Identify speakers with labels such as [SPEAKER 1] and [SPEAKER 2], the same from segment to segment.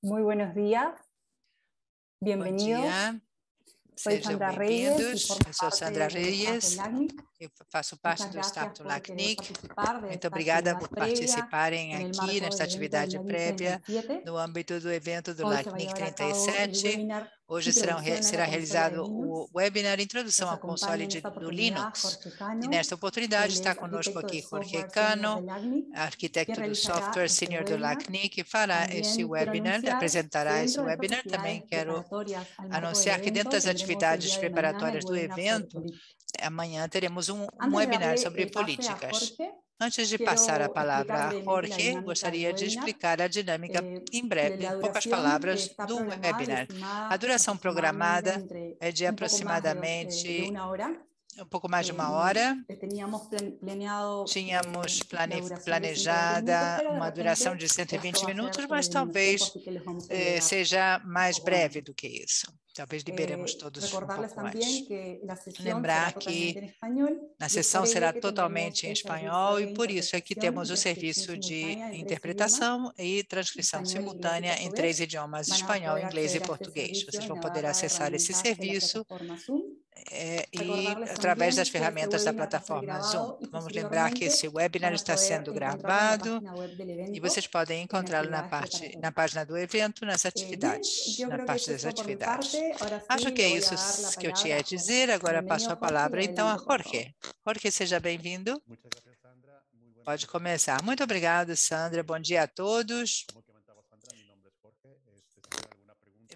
[SPEAKER 1] Muy buenos días. Bienvenidos. Bom dia.
[SPEAKER 2] Soy Sandra Reyes. Eu sou Sandra Reyes.
[SPEAKER 1] Eu faço parte do Staff LACNIC. Muito obrigada por participarem aqui nesta atividade prévia no âmbito do evento do LACNIC 37. Hoje né, será, será realizado o webinar Introdução ao Console de, do Linux. E nesta oportunidade está conosco aqui Jorge Cano, arquiteto do software senior do LACNI, que fará esse webinar, apresentará esse webinar. Também quero anunciar que dentro das atividades preparatórias do evento, amanhã teremos um, um webinar sobre eh, políticas. Antes de passar a palavra a Jorge, tá gostaria de explicar a dinâmica eh, em breve, é em poucas palavras, tá do webinar. A tá duração programada é de aproximadamente eh, um pouco mais de uma eh, hora. Tínhamos planejada uma duração de 120 minutos, mas talvez eh, seja mais breve do que isso. Talvez liberemos eh, todos um pouco antes. Lembrar que na sessão será totalmente em espanhol e por isso é que temos o serviço de interpretação e transcrição simultânea em três idiomas, espanhol, inglês e português. Vocês vão poder acessar esse serviço é, e através das ferramentas da plataforma Zoom. Vamos lembrar que esse webinar está sendo gravado e vocês podem encontrá-lo na, parte, na página do evento, nas é atividades, na parte das atividades. Acho que é isso que eu tinha a né? dizer. Agora passo a é palavra então a Jorge. Jorge, seja bem-vindo. Pode começar. Muito obrigado, Sandra. Bom dia a todos.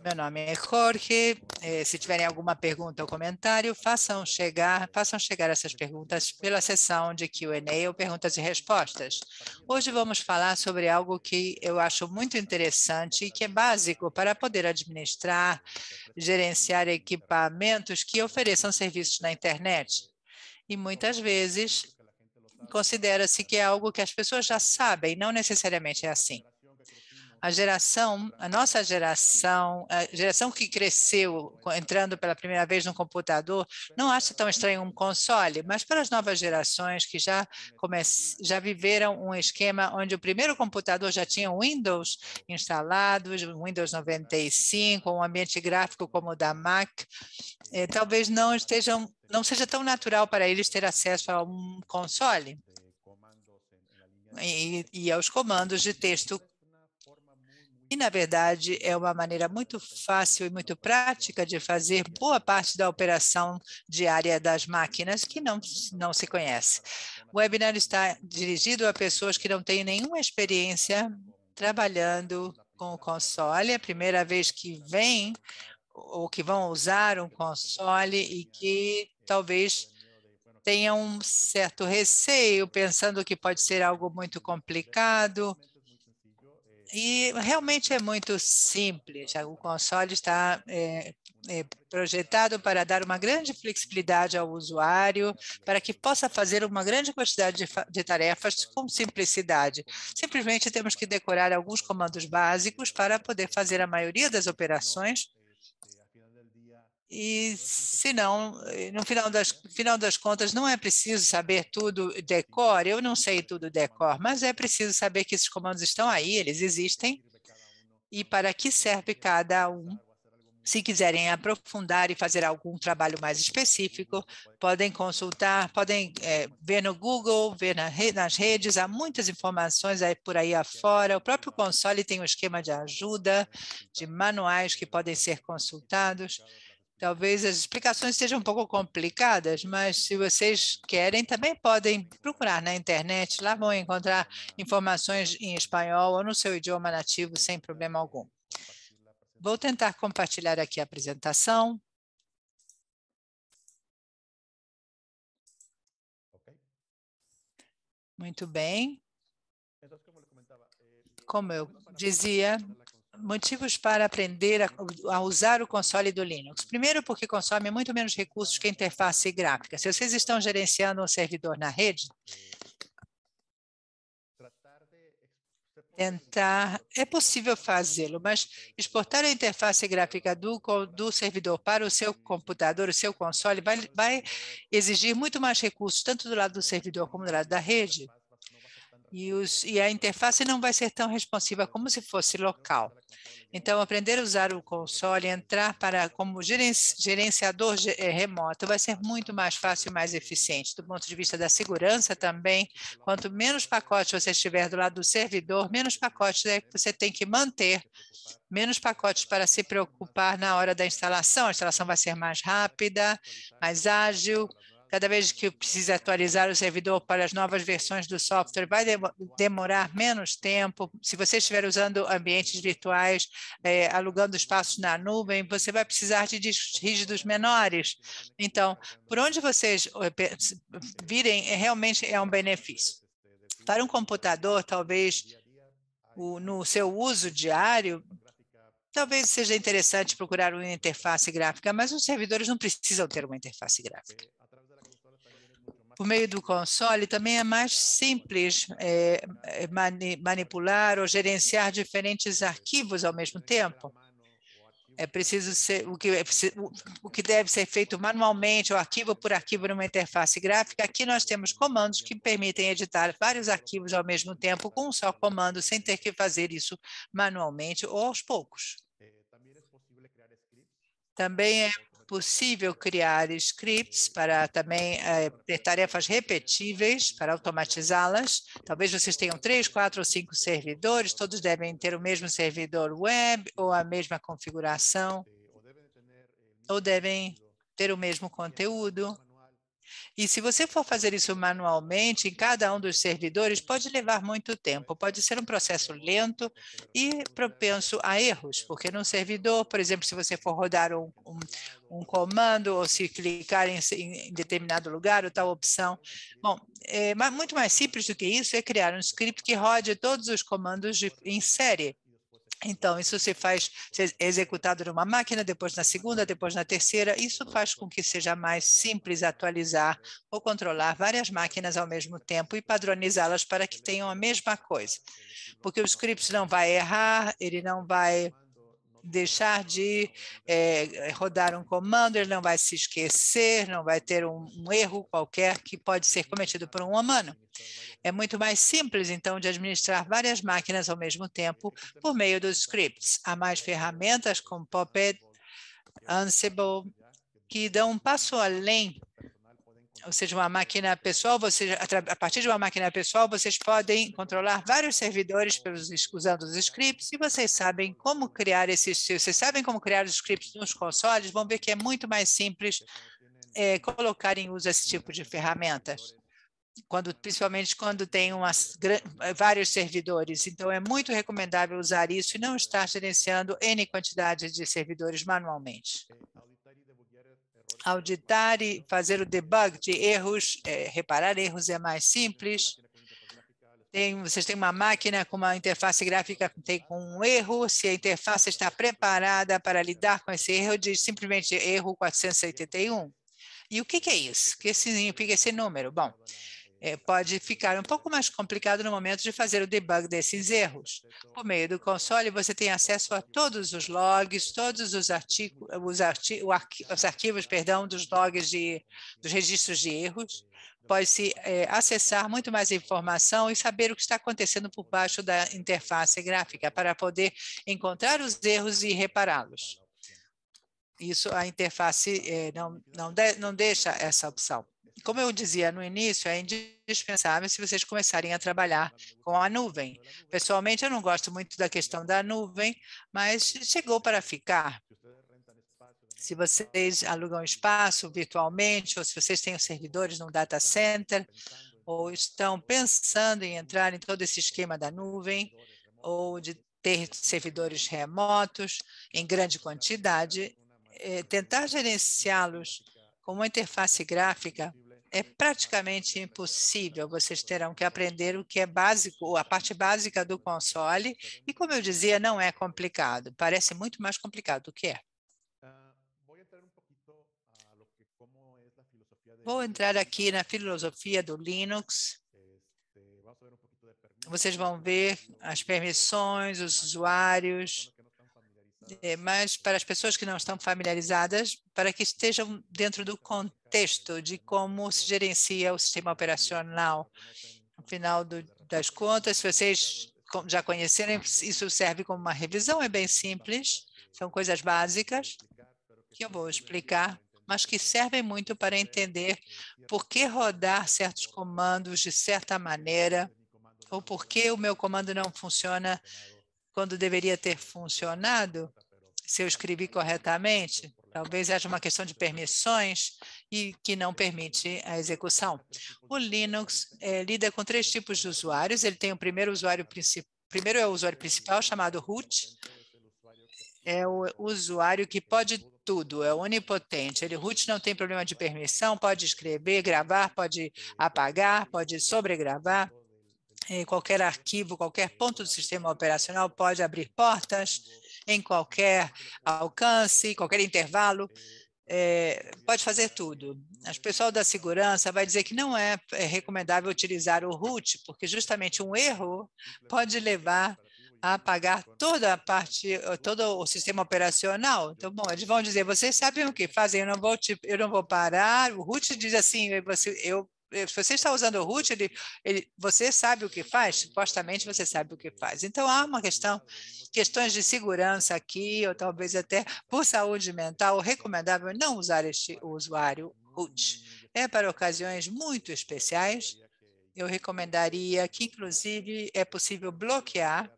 [SPEAKER 1] Meu nome é Jorge. É, se tiverem alguma pergunta ou comentário, façam chegar, façam chegar essas perguntas pela sessão de Q&A ou perguntas e respostas. Hoje vamos falar sobre algo que eu acho muito interessante e que é básico para poder administrar, gerenciar equipamentos que ofereçam serviços na internet. E muitas vezes considera-se que é algo que as pessoas já sabem, não necessariamente é assim a geração, a nossa geração, a geração que cresceu entrando pela primeira vez no computador, não acha tão estranho um console, mas para as novas gerações que já já viveram um esquema onde o primeiro computador já tinha Windows instalado, Windows 95, um ambiente gráfico como o da Mac, eh, talvez não estejam não seja tão natural para eles ter acesso a um console. E, e, aos comandos de texto e, na verdade, é uma maneira muito fácil e muito prática de fazer boa parte da operação diária das máquinas que não, não se conhece. O webinar está dirigido a pessoas que não têm nenhuma experiência trabalhando com o console, é a primeira vez que vem ou que vão usar um console e que talvez tenham um certo receio, pensando que pode ser algo muito complicado, e realmente é muito simples. O console está é, é, projetado para dar uma grande flexibilidade ao usuário, para que possa fazer uma grande quantidade de, de tarefas com simplicidade. Simplesmente temos que decorar alguns comandos básicos para poder fazer a maioria das operações e se não, eh, no final das, final das contas, não é preciso saber tudo decor, eu não sei tudo decor, mas é preciso saber que esses comandos estão aí, eles existem, e para que serve cada um. Se quiserem aprofundar e fazer algum trabalho mais específico, podem consultar, podem é, ver no Google, ver na re nas redes, há muitas informações aí por aí afora. O próprio console tem um esquema de ajuda, de manuais que podem ser consultados. Talvez as explicações sejam um pouco complicadas, mas se vocês querem, também podem procurar na internet. Lá vão encontrar informações em espanhol ou no seu idioma nativo sem problema algum. Vou tentar compartilhar aqui a apresentação. Muito bem. Eh, como eu dizia, motivos para aprender a, a, usar o console do Linux. Primeiro, porque consome muito menos recursos que a interface gráfica. Se vocês estão gerenciando um servidor na rede, tentar, é possível fazê-lo, mas exportar a interface gráfica do, do servidor para o seu computador, o seu console, vai, vai exigir muito mais recursos, tanto do lado do servidor como do lado da rede e, os, e, a interface não vai ser tão responsiva como se fosse local. Então, aprender a usar o console, entrar para como gerenciador eh, remoto vai ser muito mais fácil e mais eficiente. Do ponto de vista da segurança também, quanto menos pacotes você estiver do lado do servidor, menos pacotes é que você tem que manter, menos pacotes para se preocupar na hora da instalação. A instalação vai ser mais rápida, mais ágil, Cada vez que precisa atualizar o servidor para as novas versões do software, vai demorar menos tempo. Se você estiver usando ambientes virtuais, é, alugando espaços na nuvem, você vai precisar de discos rígidos menores. Então, por onde vocês é, virem, é, realmente é um benefício. Para um computador, talvez o, no seu uso diário, talvez seja interessante procurar uma interface gráfica, mas os servidores não precisam ter uma interface gráfica por meio do console, também é mais simples é, é, mani manipular ou gerenciar diferentes arquivos ao mesmo tempo. É preciso ser o que, é né? o que deve ser feito manualmente, ou arquivo por arquivo numa interface gráfica. Aqui nós temos comandos que permitem editar vários arquivos ao mesmo tempo com um só comando, sem ter que fazer isso manualmente ou aos poucos. É, também é possível criar scripts para também é, tarefas repetíveis, para automatizá-las. Talvez vocês tenham três, quatro ou cinco servidores, todos devem ter o mesmo servidor web ou a mesma configuração, ou devem ter o mesmo conteúdo e se você for fazer isso manualmente em cada um dos servidores, pode levar muito tempo, pode ser um processo lento e propenso a erros, porque num servidor, por exemplo, se você for rodar um, um, um comando ou se clicar em, em, determinado lugar ou tal opção. Bom, é, mas muito mais simples do que isso é criar um script que rode todos os comandos de, em série. Então, isso se faz se é executado numa máquina, depois na segunda, depois na terceira. Isso faz com que seja mais simples atualizar ou controlar várias máquinas ao mesmo tempo e padronizá-las para que tenham a mesma coisa. Porque o script não vai errar, ele não vai deixar de é, rodar um comando, ele não vai se esquecer, não vai ter um, um erro qualquer que pode ser cometido por um humano. É muito mais simples, então, de administrar várias máquinas ao mesmo tempo por meio dos scripts. Há mais ferramentas como Puppet, Ansible, que dão um passo além ou seja, uma máquina pessoal, você a partir de uma máquina pessoal, vocês podem controlar vários servidores pelos, usando os scripts, e vocês sabem como criar esses, vocês sabem como criar os scripts nos consoles, vão ver que é muito mais simples é, colocar em uso esse tipo de ferramentas. Quando, principalmente quando tem umas, vários servidores. Então, é muito recomendável usar isso e não estar gerenciando N quantidade de servidores manualmente auditar e fazer o debug de erros, é, reparar erros é mais simples. Tem, vocês têm uma máquina com uma interface gráfica que tem com um erro, se a interface está preparada para lidar com esse erro, diz simplesmente erro 481. E o que, que é isso? O que significa é esse número? Bom, é, pode ficar um pouco mais complicado no momento de fazer o debug desses erros. Por meio do console, você tem acesso a todos os logs, todos os, artigo, os, arti, os arquivos perdão, dos logs de, dos registros de erros, pode-se é, acessar muito mais informação e saber o que está acontecendo por baixo da interface gráfica para poder encontrar os erros e repará-los. Isso a interface é, não, não, de, não deixa essa opção como eu dizia no início, é indispensável se vocês começarem a trabalhar com a nuvem. Pessoalmente, eu não gosto muito da questão da nuvem, mas chegou para ficar. Se vocês alugam espaço virtualmente, ou se vocês têm os servidores num data center, ou estão pensando em entrar em todo esse esquema da nuvem, ou de ter servidores remotos em grande quantidade, eh, tentar gerenciá-los com uma interface gráfica é praticamente impossível. Vocês terão que aprender o que é básico, a parte básica do console. E como eu dizia, não é complicado. Parece muito mais complicado do que é. Vou entrar aqui na filosofia do Linux. Vocês vão ver as permissões, os usuários, é, mas para as pessoas que não estão familiarizadas, para que estejam dentro do contexto de como se gerencia o sistema operacional. No final do, das contas, se vocês já conhecerem, isso serve como uma revisão, é bem simples, são coisas básicas que eu vou explicar, mas que servem muito para entender por que rodar certos comandos de certa maneira ou por que o meu comando não funciona quando deveria ter funcionado, se eu escrevi corretamente, talvez haja uma questão de permissões e que não permite a execução. O Linux é, lida com três tipos de usuários. Ele tem o primeiro usuário principal, primeiro é o usuário principal chamado root, é o usuário que pode tudo, é onipotente. Ele root não tem problema de permissão, pode escrever, gravar, pode apagar, pode sobregravar. É, qualquer arquivo, qualquer ponto do sistema operacional pode abrir portas em qualquer alcance, qualquer intervalo, é, pode fazer tudo. O pessoal da segurança vai dizer que não é, é recomendável utilizar o root, porque justamente um erro pode levar a apagar toda a parte, todo o sistema operacional. Então, bom, eles vão dizer, vocês sabem o que fazem, eu não vou, te, eu não vou parar. O root diz assim, eu, eu se você está usando o root, ele, ele, você sabe o que faz? Supostamente você sabe o que faz. Então, há uma questão, questões de segurança aqui, ou talvez até por saúde mental, recomendável não usar este usuário root. É para ocasiões muito especiais. Eu recomendaria que, inclusive, é possível bloquear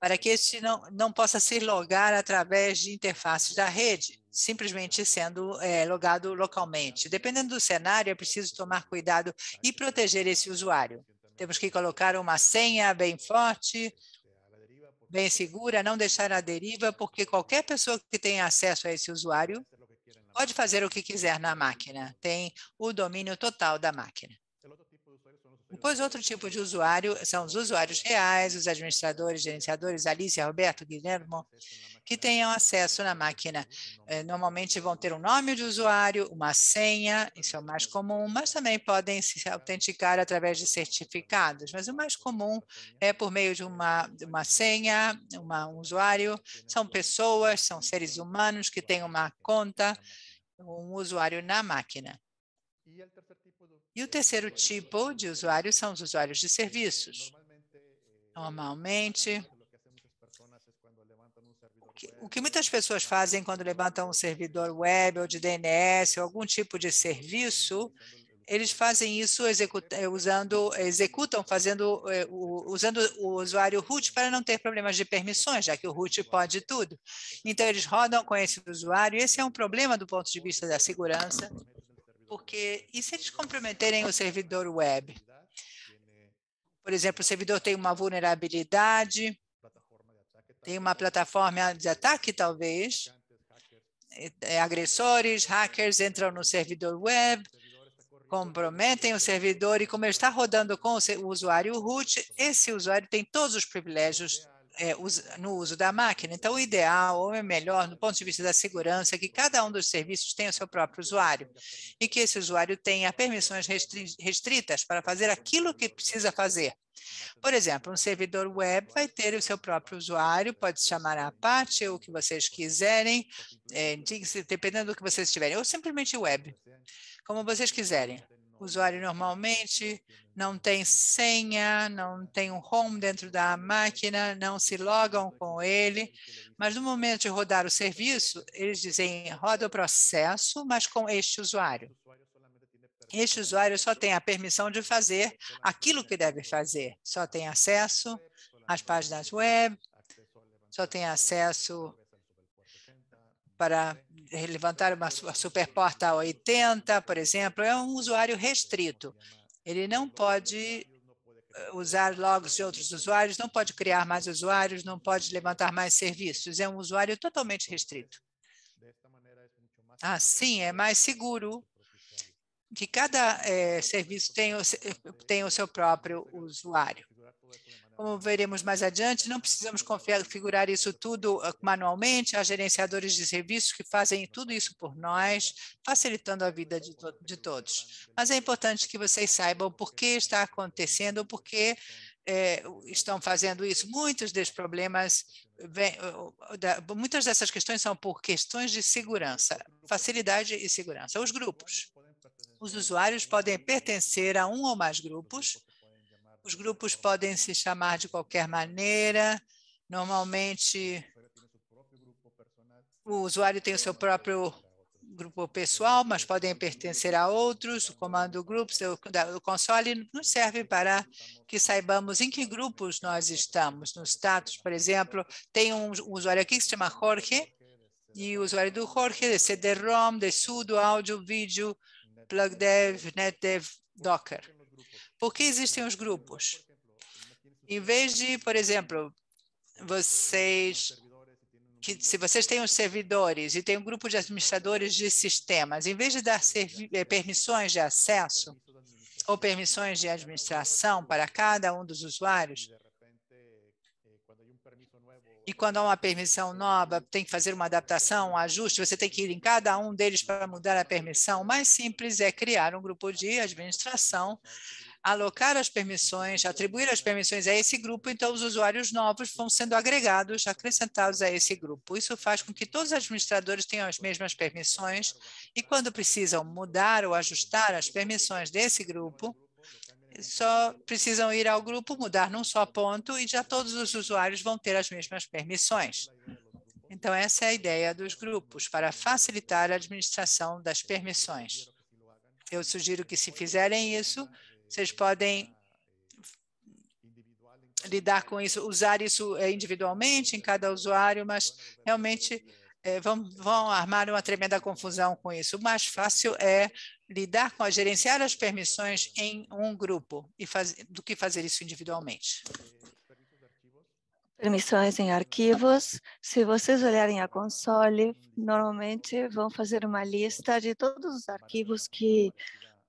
[SPEAKER 1] para que este não, não possa se logar através de interfaces da rede simplesmente sendo é, logado localmente. Dependendo do cenário, é preciso tomar cuidado e proteger esse usuário. Temos que colocar uma senha bem forte, bem segura, não deixar a deriva, porque qualquer pessoa que tenha acesso a esse usuário pode fazer o que quiser na máquina, tem o domínio total da máquina. Depois, outro tipo de usuário são os usuários reais, os administradores, gerenciadores, Alice, Roberto, Guilhermo, que tenham acesso na máquina. Eh, normalmente vão ter um nome de usuário, uma senha, isso é o mais comum, mas também podem se autenticar através de certificados. Mas o mais comum é por meio de uma, uma senha, uma, um usuário. São pessoas, são seres humanos que têm uma conta, um usuário na máquina. E o terceiro tipo de usuário são os usuários de serviços. Normalmente, o que muitas pessoas fazem quando levantam um servidor web ou de DNS ou algum tipo de serviço, eles fazem isso executa, eh, usando, executam fazendo, eh, usando o usuário root para não ter problemas de permissões, já que o root pode tudo. Então, eles rodam com esse usuário, e esse é um problema do ponto de vista da segurança, porque e se eles comprometerem o servidor web? Por exemplo, o servidor tem uma vulnerabilidade, tem uma plataforma de ataque, talvez. É, é agressores, hackers entram no servidor web, comprometem o servidor e como ele está rodando com o usuário root, esse usuário tem todos os privilégios é, no uso da máquina. Então, o ideal, ou é melhor, no ponto de vista da segurança, é que cada um dos serviços tenha o seu próprio usuário e que esse usuário tenha permissões restritas para fazer aquilo que precisa fazer. Por exemplo, um servidor web vai ter o seu próprio usuário, pode chamar a Apache, o que vocês quiserem, é, dependendo do que vocês tiverem, ou simplesmente web, como vocês quiserem. O usuário normalmente né? não tem senha, não tem um home dentro da máquina, não se logam com ele, mas no momento de rodar o serviço, eles dizem roda o processo, mas com este usuário. Este usuário só tem a permissão de fazer aquilo que deve fazer, só tem acesso às páginas web, só tem acesso para levantar uma superporta 80, por exemplo, é um usuário restrito. Ele não pode eh, usar logs de outros usuários, não pode criar mais usuários, não pode levantar mais serviços. É um usuário totalmente restrito. Assim, é mais seguro que cada é, serviço tenha, eh, tenha o seu próprio usuário. Como veremos mais adiante, não precisamos configurar isso tudo ah, manualmente. Há gerenciadores de serviços que fazem tudo isso por nós, facilitando a vida de, to de todos. Mas é importante que vocês saibam por que está acontecendo, por que é, estão fazendo isso. Muitos desses problemas, vem, muitas dessas questões são por questões de segurança, facilidade e segurança. Os grupos. Os usuários podem pertencer a um ou mais grupos, os grupos podem se chamar de qualquer maneira. Normalmente, o usuário tem o seu próprio grupo pessoal, mas podem pertencer a outros. O comando grupos, do console nos serve para que saibamos em que grupos nós estamos. No status, por exemplo, tem um usuário aqui que se chama Jorge, e o usuário do Jorge é CD-ROM, de sudo, áudio, vídeo, plugdev, netdev, docker. Por que existem os grupos? Em vez de, por exemplo, vocês que se vocês têm os servidores e tem um grupo de administradores de sistemas, em vez de dar eh, permissões de acesso ou permissões de administração para cada um dos usuários, e quando há uma permissão nova, tem que fazer uma adaptação, um ajuste, você tem que ir em cada um deles para mudar a permissão. O mais simples é criar um grupo de administração alocar as permissões, atribuir as permissões a esse grupo, então os usuários novos vão sendo agregados, acrescentados a esse grupo. Isso faz com que todos os administradores tenham as mesmas permissões e quando precisam mudar ou ajustar as permissões desse grupo, só precisam ir ao grupo, mudar num só ponto e já todos os usuários vão ter as mesmas permissões. Então, essa é a ideia dos grupos, para facilitar a administração das permissões. Eu sugiro que, se fizerem isso, vocês podem lidar com isso, usar isso eh, individualmente em cada usuário, mas realmente é, vão, vão, armar uma tremenda confusão com isso. O mais fácil é lidar com, gerenciar as permissões em um grupo e faz, do que fazer isso individualmente.
[SPEAKER 2] Permissões em arquivos. Se vocês olharem a console, normalmente vão fazer uma lista de todos os arquivos que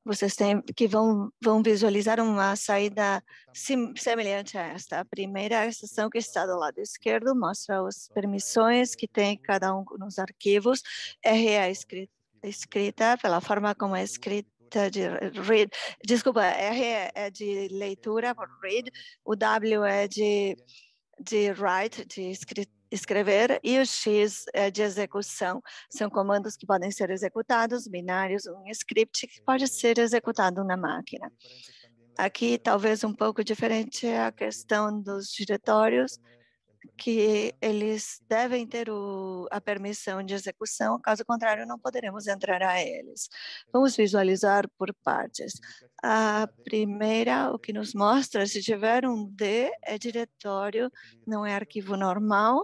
[SPEAKER 2] vocês têm, que vão, vão visualizar uma saída sim, semelhante a esta. A primeira seção que está do lado esquerdo mostra as permissões que tem cada um nos arquivos. R é escrita, escrita pela forma como é escrita de read, desculpa, é R é de leitura por read, o W é de de write, de escrita escrever, e o X é de execução. São comandos que podem ser executados, binários, um script que pode é ser executado na máquina. Aqui, né? talvez um pouco diferente é a questão dos diretórios, que eles devem ter o, a permissão de execução, caso contrário, não poderemos entrar a eles. Vamos visualizar por partes. A primeira, o que nos mostra, se tiver um D, é diretório, não é arquivo normal,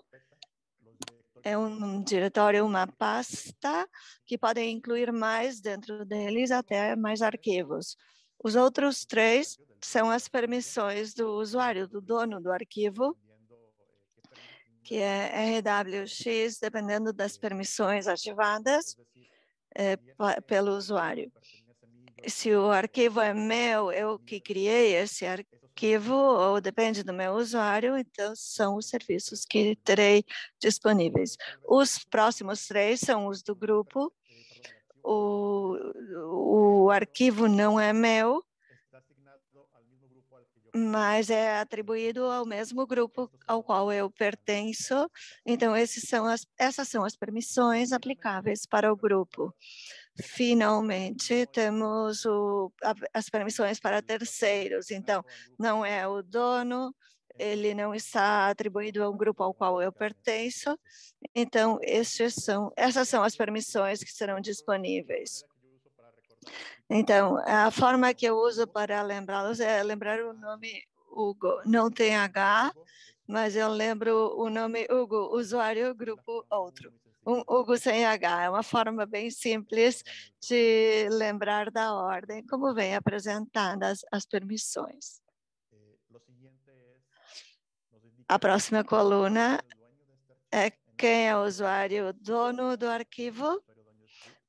[SPEAKER 2] é um diretório, uma pasta que podem incluir mais dentro deles até mais arquivos. Os outros três são as permissões do usuário, do dono do arquivo, que é RWX, dependendo das permissões ativadas é, pelo usuário. Se o arquivo é meu, eu que criei esse arquivo, arquivo, ou depende do meu usuário, então são os serviços que terei disponíveis. Os próximos três são os do grupo. O, o arquivo não é meu, mas é atribuído ao mesmo grupo ao qual eu pertenço. Então, são as, essas são as permissões aplicáveis para o grupo. Finalmente, temos o, as permissões para terceiros. Então, não é o dono, ele não está atribuído a um grupo ao qual eu pertenço. Então, são, essas são as permissões que serão disponíveis. Então, a forma que eu uso para lembrá-los é lembrar o nome Hugo. Não tem H, mas eu lembro o nome Hugo, usuário, grupo, outro um Hugo sem H. É uma forma bem simples uhum. de lembrar da ordem, como vem apresentadas as permissões. Eh, A próxima coluna é quem é o usuário dono do arquivo.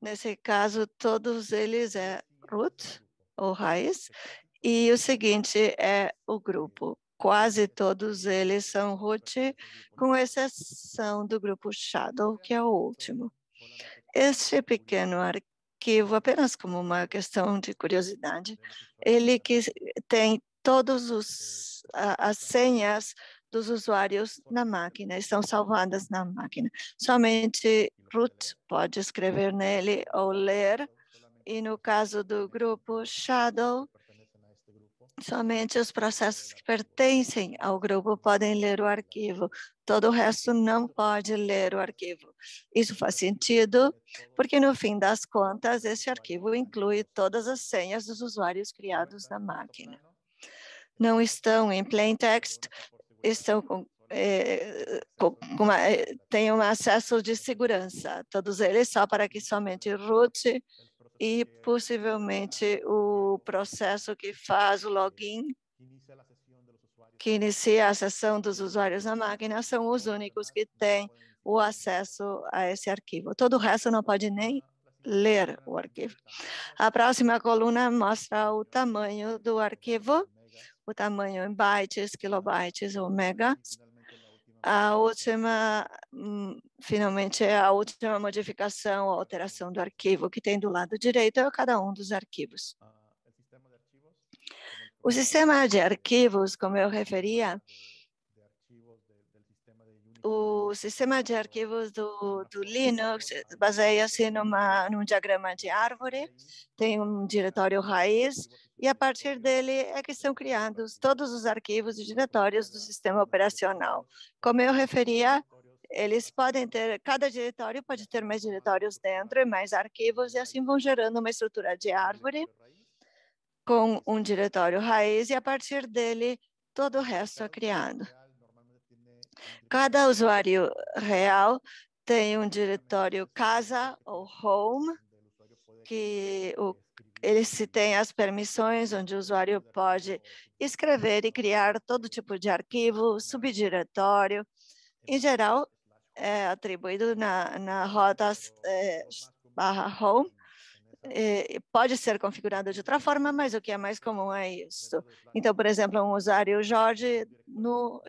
[SPEAKER 2] Nesse caso, todos eles é root ou raiz. E o seguinte é o grupo quase todos eles são root, com exceção do grupo Shadow, que é o último. Este pequeno arquivo, apenas como uma questão de curiosidade, ele que tem todos as senhas dos usuários na máquina, estão salvadas na máquina. Somente root pode escrever nele ou ler, e no caso do grupo Shadow, Somente os processos que pertencem ao grupo podem ler o arquivo. Todo o resto não pode ler o arquivo. Isso faz sentido, porque no fim das contas, esse arquivo inclui todas as senhas dos usuários criados na máquina. Não estão em plain text, estão com, eh, com uma, eh, têm um acesso de segurança, todos eles só para que somente root e possivelmente o o processo que faz o login, que inicia a sessão dos usuários na máquina, são os únicos que têm o acesso a esse arquivo. Todo o resto não pode nem ler o arquivo. A próxima coluna mostra o tamanho do arquivo, o tamanho em bytes, kilobytes ou megas. É a última, hum, finalmente, é a última modificação ou alteração do arquivo que tem do lado direito é cada um dos arquivos. Ah, o sistema de arquivos, como eu referia, o sistema de arquivos do, do Linux baseia-se numa, num diagrama de árvore, tem um diretório raiz, e a partir dele é que são criados todos os arquivos e diretórios do sistema operacional. Como eu referia, eles podem ter, cada diretório pode ter mais diretórios dentro e mais arquivos, e assim vão gerando uma estrutura de árvore com um diretório raiz e a partir dele todo o resto é criado. Cada usuário real tem um diretório casa ou home, que o, ele se tem as permissões onde o usuário pode escrever e criar todo tipo de arquivo, subdiretório. Em geral, é atribuído na, na rota é, barra home, eh, pode ser configurado de outra forma, mas o que é mais comum é isso. Então, por exemplo, um usuário Jorge no,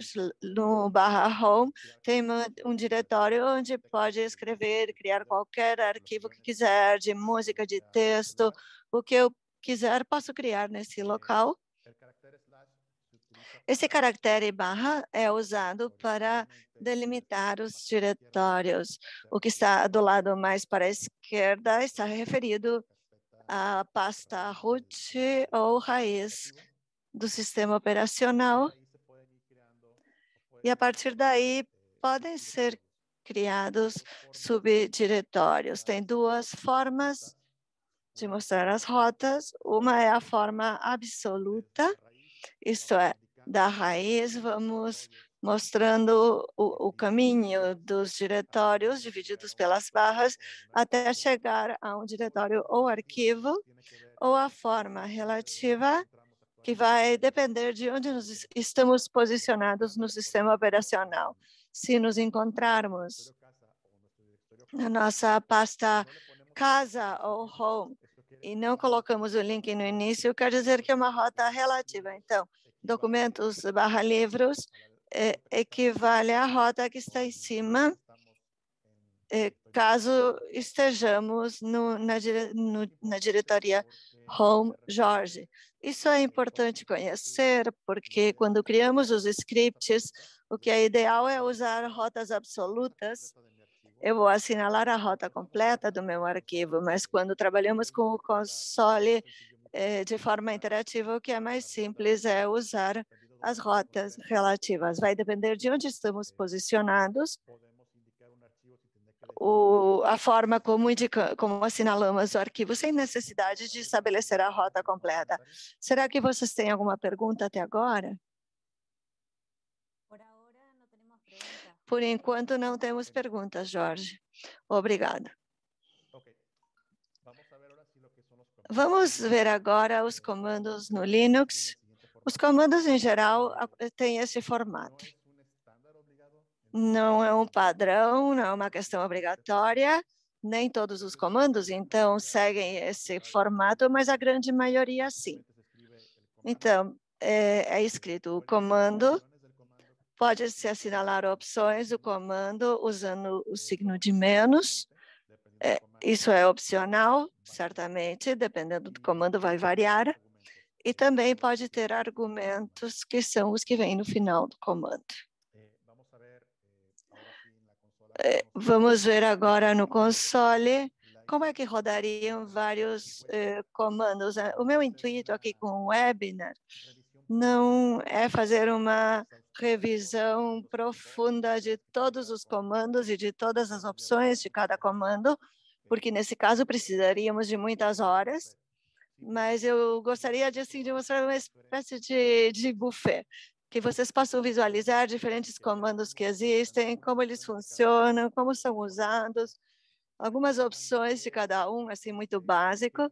[SPEAKER 2] no barra home tem um diretório onde pode escrever, criar qualquer arquivo que quiser, de música, de texto, o que eu quiser, posso criar nesse local. Esse caractere barra é usado para delimitar os diretórios. O que está do lado mais para a esquerda está referido à pasta root ou raiz do sistema operacional. E a partir daí podem ser criados subdiretórios. Tem duas formas de mostrar as rotas. Uma é a forma absoluta, isto é, da raiz, vamos mostrando o, o, caminho dos diretórios divididos pelas barras até chegar a um diretório ou arquivo ou a forma relativa que vai depender de onde nos estamos posicionados no sistema operacional. Se nos encontrarmos na nossa pasta casa ou home e não colocamos o link no início, quer dizer que é uma rota relativa. Então, documentos barra livros é, equivale à roda que está em cima, é, caso estejamos no, na, no, na diretoria Home Jorge. Isso é importante conhecer, porque quando criamos os scripts, o que é ideal é usar rotas absolutas. Eu vou assinalar a rota completa do meu arquivo, mas quando trabalhamos com o console é, de forma interativa, o que é mais simples é usar as rotas relativas. Vai depender de onde estamos posicionados, o, a forma como, indica, como assinalamos o arquivo, sem necessidade de estabelecer a rota completa. Será que vocês têm alguma pergunta até agora? Por enquanto, não temos perguntas, Jorge. Obrigada. Vamos ver agora os comandos no Linux. Os comandos, em geral, eh, têm esse formato. Não é um padrão, não é uma questão obrigatória, nem todos os comandos, então, seguem esse formato, mas a grande maioria sim. Então, é, é escrito o comando, pode-se assinalar opções do comando usando o signo de menos, é, isso é opcional, certamente, dependendo do comando vai variar, e também pode ter argumentos que são os que vêm no final do comando. É, vamos eh, eh, ver agora no console como é que rodariam vários eh, comandos. Ah, o meu intuito aqui com o webinar não é fazer uma revisão profunda de todos os comandos e de todas as opções de cada comando, porque nesse caso precisaríamos de muitas horas mas eu gostaria de, assim, de mostrar uma espécie de, de buffet que vocês possam visualizar diferentes comandos que existem, como eles funcionam, como são usados, algumas opções de cada um, assim, muito básico,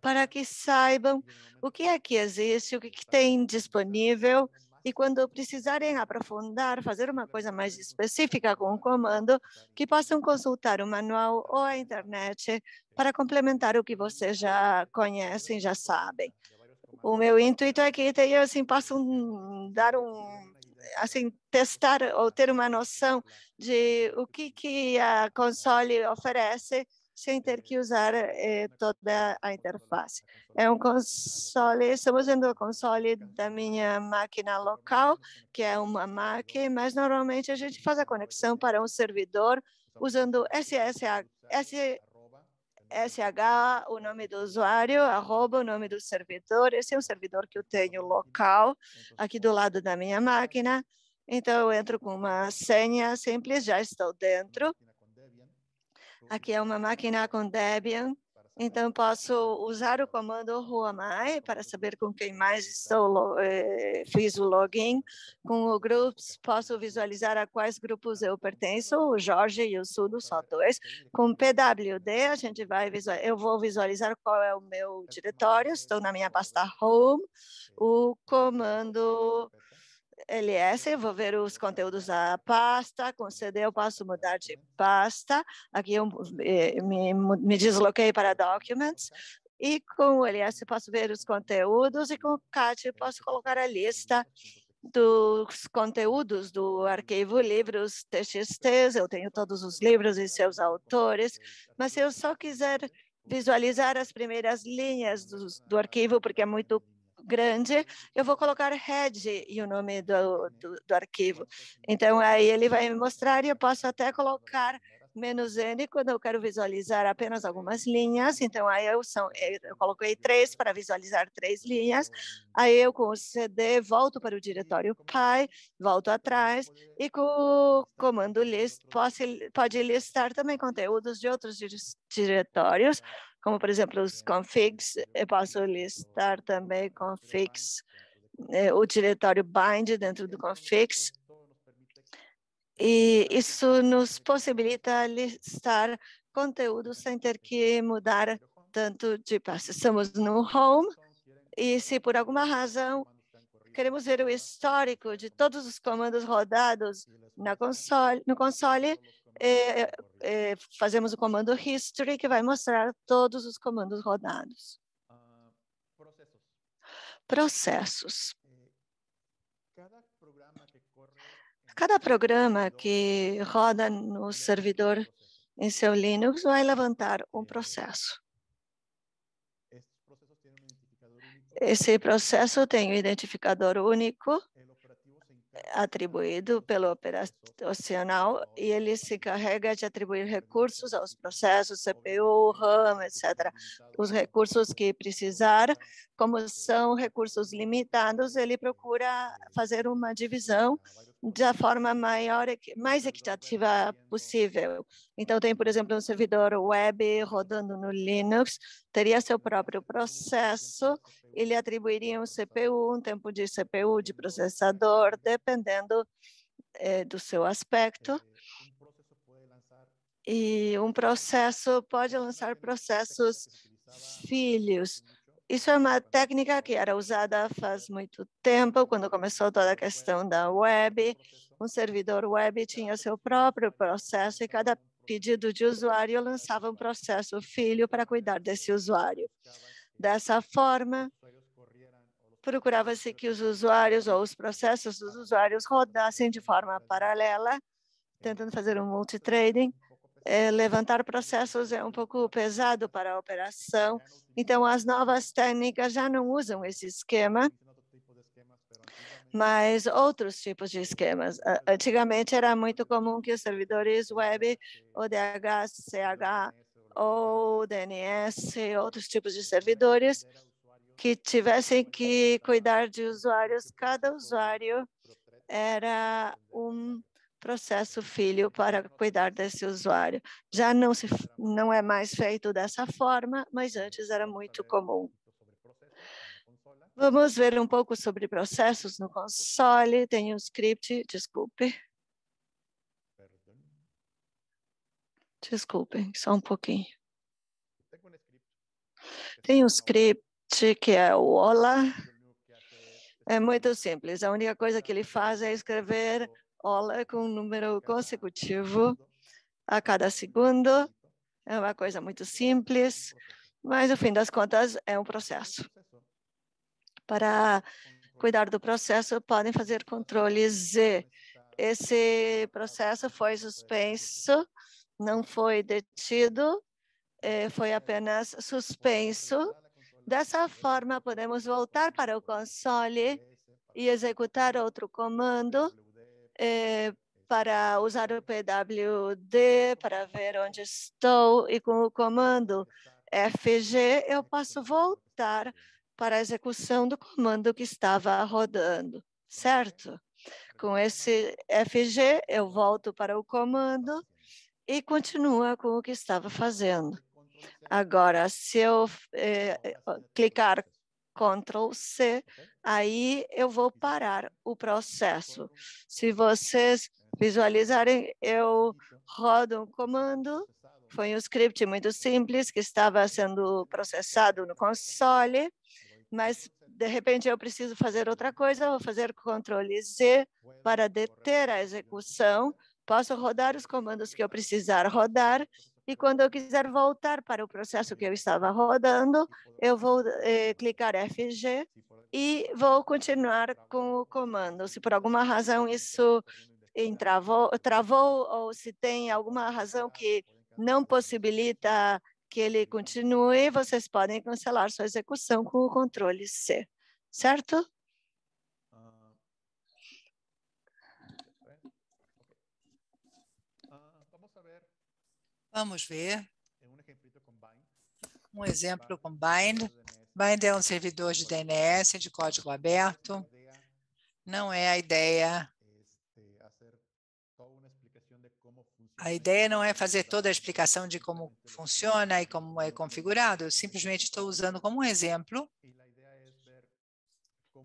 [SPEAKER 2] para que saibam o que é que existe, o que, que tem disponível e quando precisarem aprofundar, fazer uma coisa mais específica com o comando, que possam consultar o manual ou a internet para complementar o que vocês já conhecem, já sabem. O meu intuito é que tenham, assim, possam dar um assim testar ou ter uma noção de o que que a console oferece sem ter que usar eh, toda a interface. É um console, estamos usando o console tá. da minha máquina local, que é uma Mac, mas normalmente a gente faz a conexão para um servidor usando SSH, o nome do usuário, arroba, o nome do servidor. Esse é um servidor que eu tenho local, aqui do lado da minha máquina. Então, eu entro com uma senha simples, já estou dentro Aqui é uma máquina com Debian, então posso usar o comando RuaMai para saber com quem mais estou, eh, fiz o login. Com o Groups posso visualizar a quais grupos eu pertenço, o Jorge e o Sudo, só dois. Com PWD a gente vai eu vou visualizar qual é o meu diretório, estou na minha pasta Home. O comando LS, é assim, eu vou ver os conteúdos da pasta, com CD eu posso mudar de pasta, aqui eu eh, me, me desloquei para Documents, e com o LS posso ver os conteúdos, e com o CAT posso colocar a lista dos conteúdos do arquivo livros TXTs, eu tenho todos os livros e seus autores, mas se eu só quiser visualizar as primeiras linhas do, do arquivo, porque é muito grande, eu vou colocar head e o nome do, uhum. do, do arquivo. Então, aí ele uhum. vai me mostrar e eu posso até colocar menos N quando eu quero visualizar apenas algumas linhas. Então, aí eu, são, eh, eu coloquei uhum. três para visualizar três linhas. Aí eu com o CD volto para o diretório pai, volto atrás e com o comando list posso, pode listar também conteúdos de outros diretórios como por exemplo os configs, eu posso listar também configs, né, o diretório bind dentro do configs, e isso nos possibilita listar conteúdo sem ter que mudar tanto de passo. Estamos no home, e se por alguma razão Queremos ver o histórico de todos os comandos rodados console, no console. Eh, eh, eh, fazemos o comando history, que vai mostrar todos os comandos rodados. Ah, processos. Cada programa que roda no servidor em seu Linux vai levantar um processo. Esse processo tem um identificador único atribuído pelo operacional e ele se carrega de atribuir recursos aos processos, CPU, RAM, etc. Os recursos que precisar, como são recursos limitados, ele procura fazer uma divisão da forma maior, mais equitativa é? possível. Então, tem, por exemplo, um servidor web rodando no Linux, teria seu próprio processo, ele atribuiria um CPU, um tempo de CPU, de processador, dependendo eh, do seu aspecto. É, e um processo pode lançar processos né? filhos, isso é uma técnica que era usada faz muito tempo, quando começou toda a questão da web. Um servidor web tinha seu próprio processo e cada pedido de usuário lançava um processo filho para cuidar desse usuário. Dessa forma, procurava-se que os usuários ou os processos dos usuários rodassem de forma paralela, tentando fazer um multitrading é, levantar processos é um pouco pesado para a operação, é, então as novas técnicas já não usam esse esquema, tipo mas outros tipos de esquemas. Antigamente era muito comum que os servidores web, ODH, CH ou DNS, outros tipos de servidores, que tivessem que cuidar de usuários, cada usuário era um processo filho para cuidar desse usuário. Já não, se, não é mais feito dessa forma, mas antes era muito comum. Vamos ver um pouco sobre processos no console. Tem um script, desculpe. Desculpem, só um pouquinho. Tem um script que é o Olá. É muito simples. A única coisa que ele faz é escrever Ola com um número é. consecutivo a cada segundo. É uma coisa muito simples, mas, no fim das contas, é um processo. Para cuidar do processo, podem fazer controle Z. Esse processo foi suspenso, não foi detido, é, foi apenas suspenso. Dessa forma, podemos voltar para o console e executar outro comando é, para usar o PWD para ver onde estou e com o comando FG eu posso voltar para a execução do comando que estava rodando, certo? Com esse FG eu volto para o comando e continua com o que estava fazendo. Agora, se eu é, clicar Ctrl C, aí eu vou parar o é processo. Se vocês visualizarem, eu então, rodo um comando, né? foi um script muito simples que estava sendo processado no console, mas de repente eu preciso fazer outra coisa, vou fazer controle Z para deter a execução, posso rodar os comandos que eu precisar rodar, e quando eu quiser voltar para o processo que eu estava rodando, eu vou eh, clicar FG e vou continuar com o comando. Se por alguma razão isso entravou, travou ou se tem alguma razão que não possibilita que ele continue, vocês podem cancelar sua execução com o controle C, certo?
[SPEAKER 1] Vamos ver é é um exemplo combined Binder é um servidor de DNS, de código aberto. Não é a ideia. A ideia não é fazer toda a explicação de como funciona e como é configurado. Eu simplesmente estou usando como um exemplo.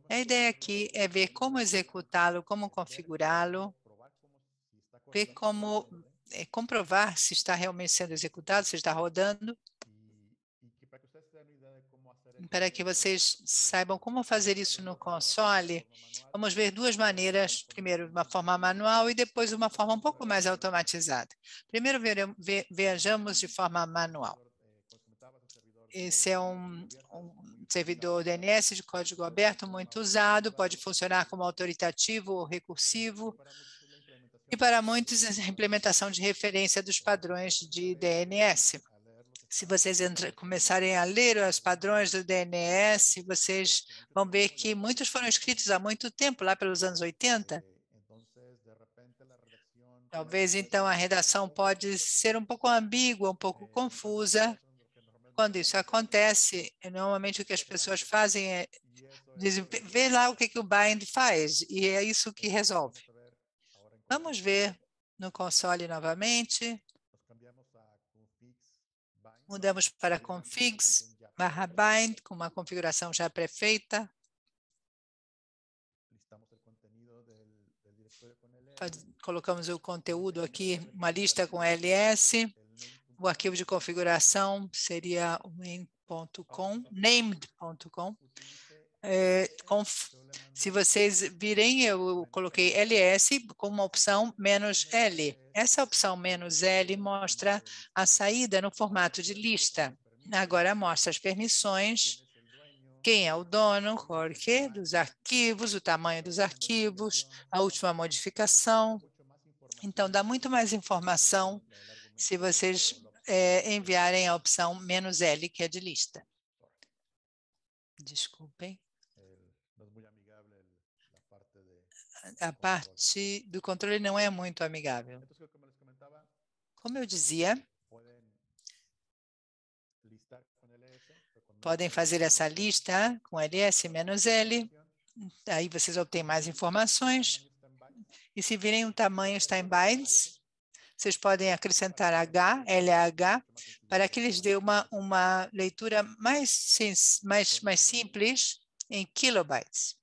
[SPEAKER 1] A ideia aqui é ver como executá-lo, como configurá-lo, ver como é, comprovar se está realmente sendo executado, se está rodando para que vocês saibam como fazer isso no console, vamos ver duas maneiras. Primeiro, uma forma manual e depois uma forma um pouco mais automatizada. Primeiro, viajamos de forma manual. Esse é um, um servidor DNS de código aberto muito usado, pode funcionar como autoritativo ou recursivo, e para muitos, a implementação de referência dos padrões de DNS se vocês entra, começarem a ler os padrões do DNS, vocês vão ver que então, muitos foram escritos há muito tempo, lá pelos anos 80. Talvez, então, a redação pode tipo ser um pouco ambígua, um pouco eh, confusa. Quando isso acontece, normalmente o que as pessoas fazem é dizem, vê lá o que, que o bind faz, e é isso que resolve. Vamos ver no console novamente. Mudamos para configs barra bind, com uma configuração já prefeita. Colocamos o conteúdo aqui, uma lista com ls. O arquivo de configuração seria main.com, named.com. É, se vocês virem, eu coloquei LS como uma opção menos L. Essa opção menos L mostra a saída no formato de lista. Agora mostra as permissões, quem é o dono, Jorge, dos arquivos, o tamanho dos arquivos, a última modificação. Então, dá muito mais informação se vocês é, enviarem a opção menos L, que é de lista. Desculpem. a parte do controle não é muito amigável. Como eu dizia, podem fazer essa lista com LS-L, aí vocês obtêm mais informações. E se virem um tamanho está em bytes, vocês podem acrescentar H, LH, para que eles dê uma, uma leitura mais, mais, mais simples em kilobytes.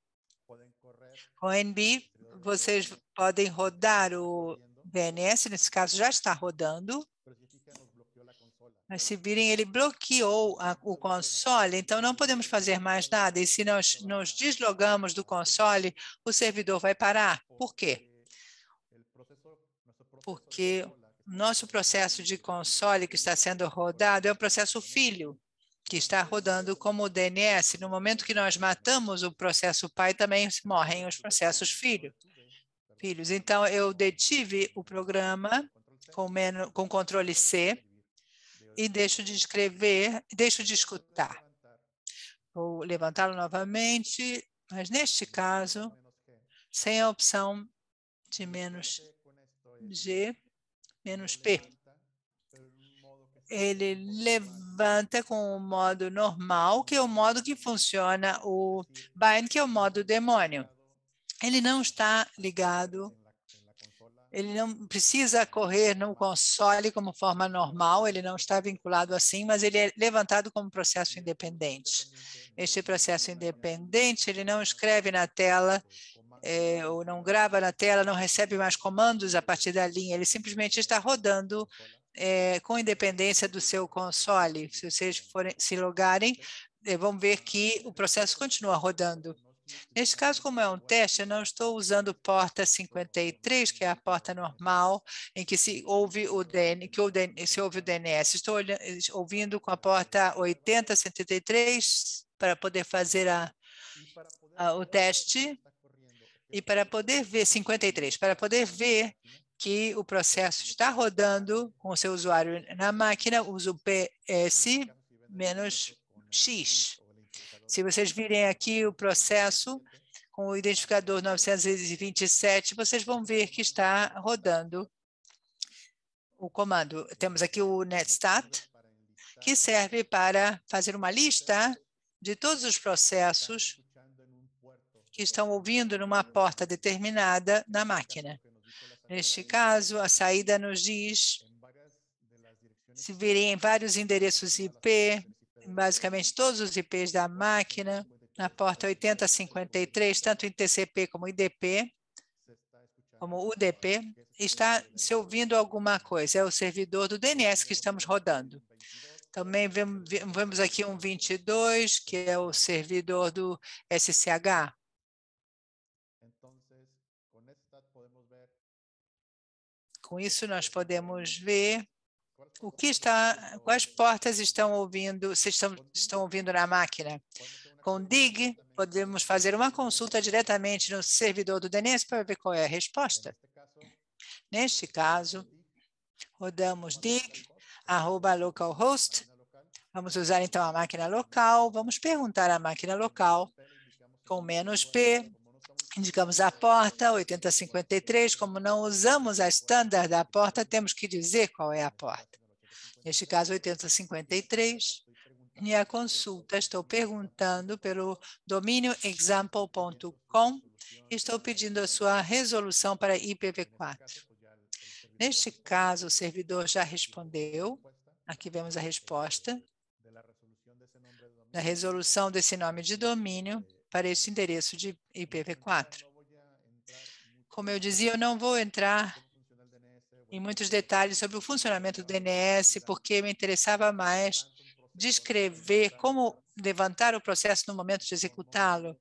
[SPEAKER 1] Com NB, vocês podem rodar o DNS, nesse caso já está rodando. Mas se virem, ele bloqueou a, o console, então não podemos fazer mais nada. E se nós nos deslogamos do console, o servidor vai parar. Por quê? Porque nosso processo de console que está sendo rodado é o processo filho, que está rodando como o DNS. No momento que nós matamos o processo pai, também morrem os processos filho filhos. Então, eu detive o programa com, com controle C e deixo de escrever, deixo de escutar. Vou levantá-lo novamente, mas neste caso, sem a opção de menos G, menos P. Ele levanta com o modo normal, que é o modo que funciona o bind, que é o modo demônio. Ele não está ligado, ele não precisa correr no console como forma normal, ele não está vinculado assim, mas ele é levantado como processo independente. Este processo independente, ele não escreve na tela, é, ou não grava na tela, não recebe mais comandos a partir da linha, ele simplesmente está rodando é, com independência do seu console. Se vocês forem, se logarem, é, vão ver que o processo continua rodando. Neste caso, como é um teste, eu não estou usando porta 53, que é a porta normal em que se ouve o DN, que o se ouve o DNS. Estou ouvindo com a porta 8073 para poder fazer a, a, o teste e para poder ver 53, para poder ver que o processo está rodando com o seu usuário na máquina, uso PS menos X. Se vocês virem aqui o processo com o identificador 927, vocês vão ver que está rodando o comando. Temos aqui o netstat, que serve para fazer uma lista de todos os processos que estão ouvindo numa porta determinada na máquina. Neste caso, a saída nos diz, se virem vários endereços IP basicamente todos os IPs da máquina, na porta 8053, tanto em TCP como IDP, como UDP, está se ouvindo alguma coisa. É o servidor do DNS que estamos rodando. Também vemos aqui um 22, que é o servidor do SCH. Com isso, nós podemos ver o que está, quais portas estão ouvindo, vocês estão, estão ouvindo na máquina. Com DIG, podemos fazer uma consulta diretamente no servidor do DNS para ver qual é a resposta. Neste caso, rodamos dig, arroba localhost. Vamos usar, então, a máquina local. Vamos perguntar à máquina local com menos P. Indicamos a porta 8053. Como não usamos a standard da porta, temos que dizer qual é a porta neste caso 8053, e a consulta, estou perguntando pelo domínio example.com e estou pedindo a sua resolução para IPv4. Neste caso, o servidor já respondeu. Aqui vemos a resposta da resolução desse nome de domínio para este endereço de IPv4. Como eu dizia, eu não vou entrar em muitos detalhes sobre o funcionamento do DNS, porque me interessava mais descrever como levantar o processo no momento de executá-lo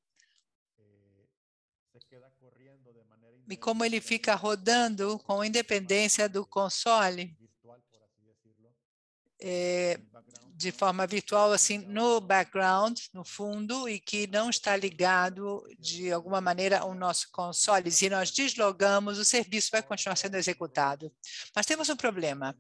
[SPEAKER 1] e como ele fica rodando com independência do console, é, de forma virtual, assim, no background, no fundo, e que não está ligado de alguma maneira ao nosso console. Se nós deslogamos, o serviço vai continuar sendo executado. Mas temos um problema.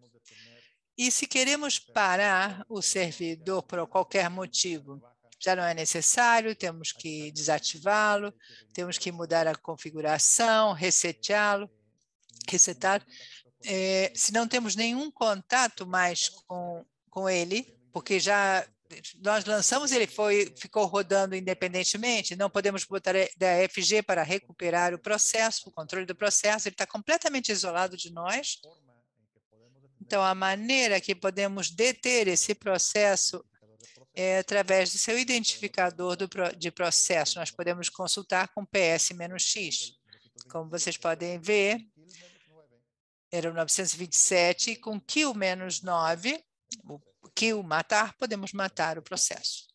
[SPEAKER 1] E se queremos parar o servidor por qualquer motivo, já não é necessário, temos que desativá-lo, temos que mudar a configuração, resetá lo resetar. É, se não temos nenhum contato mais com, com ele, porque já nós lançamos, ele foi, ficou rodando independentemente, não podemos botar da FG para recuperar o processo, o controle do processo, ele está completamente isolado de nós. Então, a maneira que podemos deter esse processo é através do seu identificador do, de processo. Nós podemos consultar com PS-X. Como vocês podem ver, era 927 com q 9 que o matar, podemos matar o processo.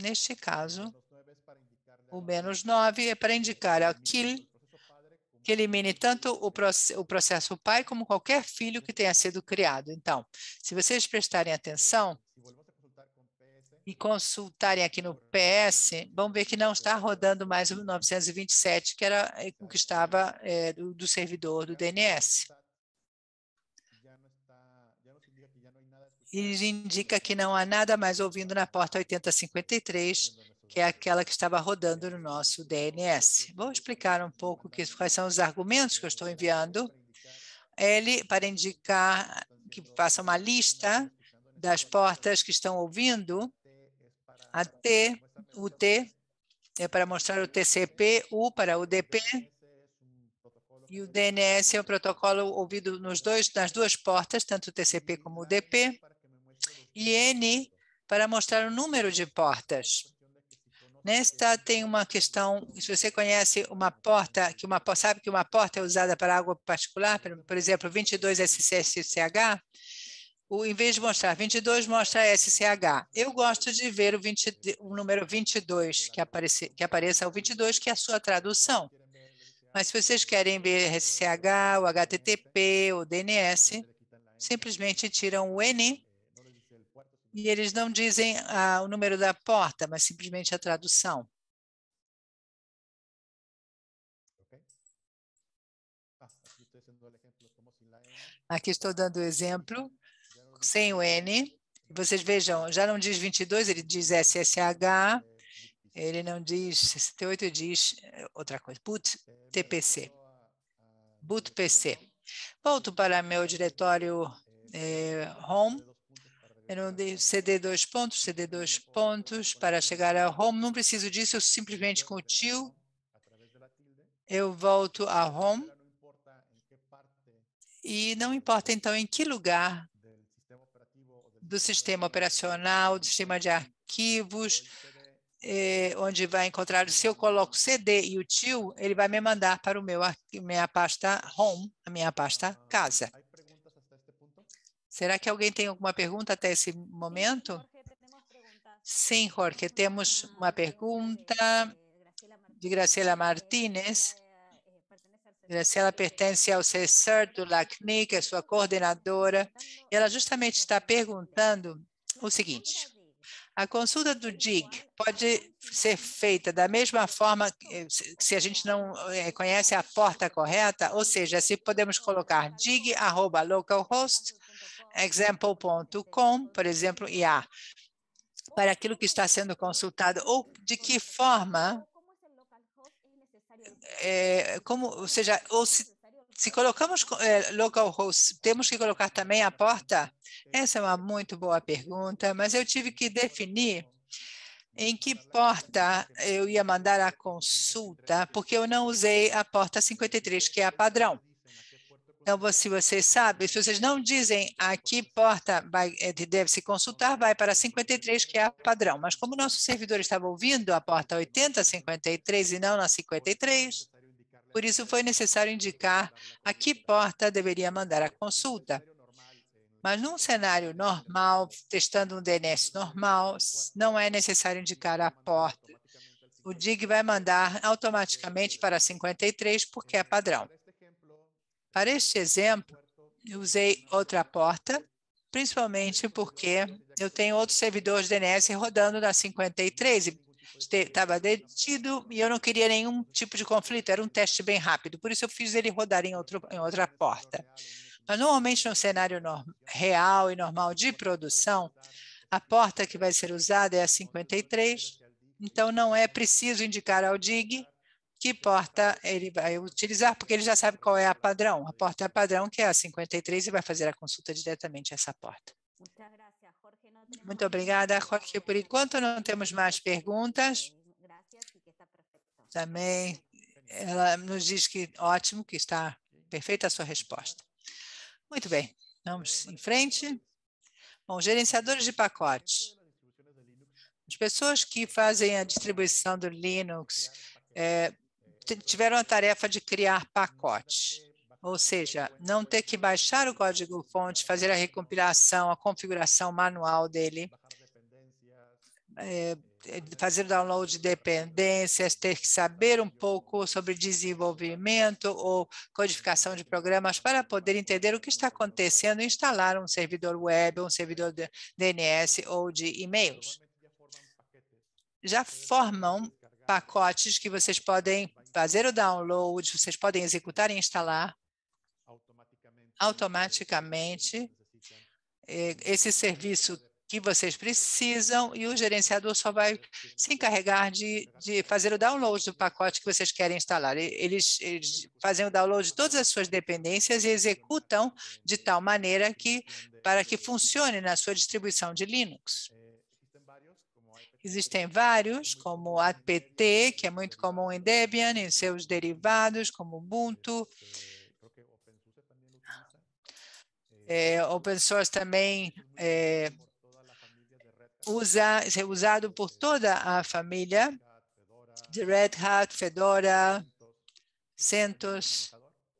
[SPEAKER 1] Neste caso, o menos 9 é para indicar a kill que elimine tanto o, o processo pai como qualquer filho que tenha sido criado. Então, se vocês prestarem atenção e consultarem aqui no PS, vão ver que não está rodando mais o 927, que era eh, o que estava é, do, do servidor do DNS. e indica que não há nada mais ouvindo na porta 8053, que é aquela que estava rodando no nosso DNS. Vou explicar um pouco que, quais são os argumentos que eu estou enviando. Ele, para indicar que faça uma lista das portas que estão ouvindo, a T, o T, é para mostrar o TCP, U para UDP, e o DNS é um protocolo ouvido nos dois, nas duas portas, tanto o TCP como o UDP e N para mostrar o número de portas. Nesta tem uma questão, se você conhece uma porta, que uma sabe que uma porta é usada para água particular, por exemplo, 22 SCSCH, o, em vez de mostrar 22, mostra SCH. Eu gosto de ver o, 20, o número 22, que, aparece, que apareça o 22, que é a sua tradução. Mas se vocês querem ver SCH, o HTTP, o DNS, simplesmente tiram o N e eles não dizem ah, o número da porta, mas simplesmente a tradução. Ah, é aqui estou dando o exemplo, sem o N. Vocês vejam, já não diz 22, ele diz SSH, é ele não diz 68, diz eh, outra coisa, boot é, TPC, boot PC. Volto para meu diretório eh, home CD dois pontos, CD dois pontos para chegar a home. Não preciso disso, eu simplesmente com o tio. Eu volto a home. E não importa, então, em que lugar do sistema operacional, do sistema de arquivos, eh, onde vai encontrar, se eu coloco CD e o tio, ele vai me mandar para o meu minha pasta home, a minha pasta casa. Será que alguém tem alguma pergunta até esse momento? Sim, Jorge, temos uma pergunta eh, de Graciela Martínez. Eh, Graciela pertence ao CESER do LACNIC, é sua coordenadora, e ela justamente está perguntando o seguinte, a consulta do DIG pode ser feita da mesma forma eh, se a gente não conhece a porta correta, ou seja, se podemos colocar dig.localhost example.com, por exemplo, e a para aquilo que está sendo consultado ou de que forma, é, como, ou seja, ou se, se colocamos é, localhost, temos que colocar também a porta? Essa é uma muito boa pergunta, mas eu tive que definir em que porta eu ia mandar a consulta, porque eu não usei a porta 53, que é a padrão. Então, se vocês sabem, se vocês não dizem a que porta vai, eh, deve se consultar, vai para 53, que é a padrão. Mas como nosso servidor estava ouvindo a porta 80, 53 e não na 53, por isso foi necessário indicar a que porta deveria mandar a consulta. Mas num cenário normal, testando um DNS normal, não é necessário indicar a porta. O DIG vai mandar automaticamente para 53, porque é padrão. Para este exemplo, eu usei outra porta, principalmente porque eu tenho outro servidor de DNS rodando na 53 e estava detido e eu não queria nenhum tipo de conflito, era um teste bem rápido, por isso eu fiz ele rodar em, outro, em outra porta. Mas normalmente no cenário no, real e normal de produção, a porta que vai ser usada é a 53, então não é preciso indicar ao DIG que porta ele vai utilizar, porque ele já sabe qual é a padrão. A porta padrão, que é a 53, e vai fazer a consulta diretamente a essa porta. Muito obrigada, Jorge. Por enquanto não temos mais perguntas. Também ela nos diz que ótimo, que está perfeita a sua resposta. Muito bem, vamos em frente. Bom, gerenciadores de pacotes. As pessoas que fazem a distribuição do Linux é, tiveram a tarefa de criar pacote, ou seja, não ter que baixar o código-fonte, fazer a recompilação, a configuração manual dele, eh, eh, fazer fazer download de dependências, ter que saber um pouco sobre desenvolvimento ou codificação de programas para poder entender o que está acontecendo e instalar um servidor web, um servidor de DNS ou de e-mails. Já formam pacotes que vocês podem fazer o download, vocês podem executar e instalar automaticamente esse serviço que vocês precisam e o gerenciador só vai se encarregar de, de fazer o download do pacote que vocês querem instalar. Eles, eles fazem o download de todas as suas dependências e executam de tal maneira que para que funcione na sua distribuição de Linux. Existem vários, como APT, que é muito comum em Debian, em seus derivados, como Ubuntu. É, open source também é, usa, é usado por toda a família de Red Hat, Fedora, CentOS.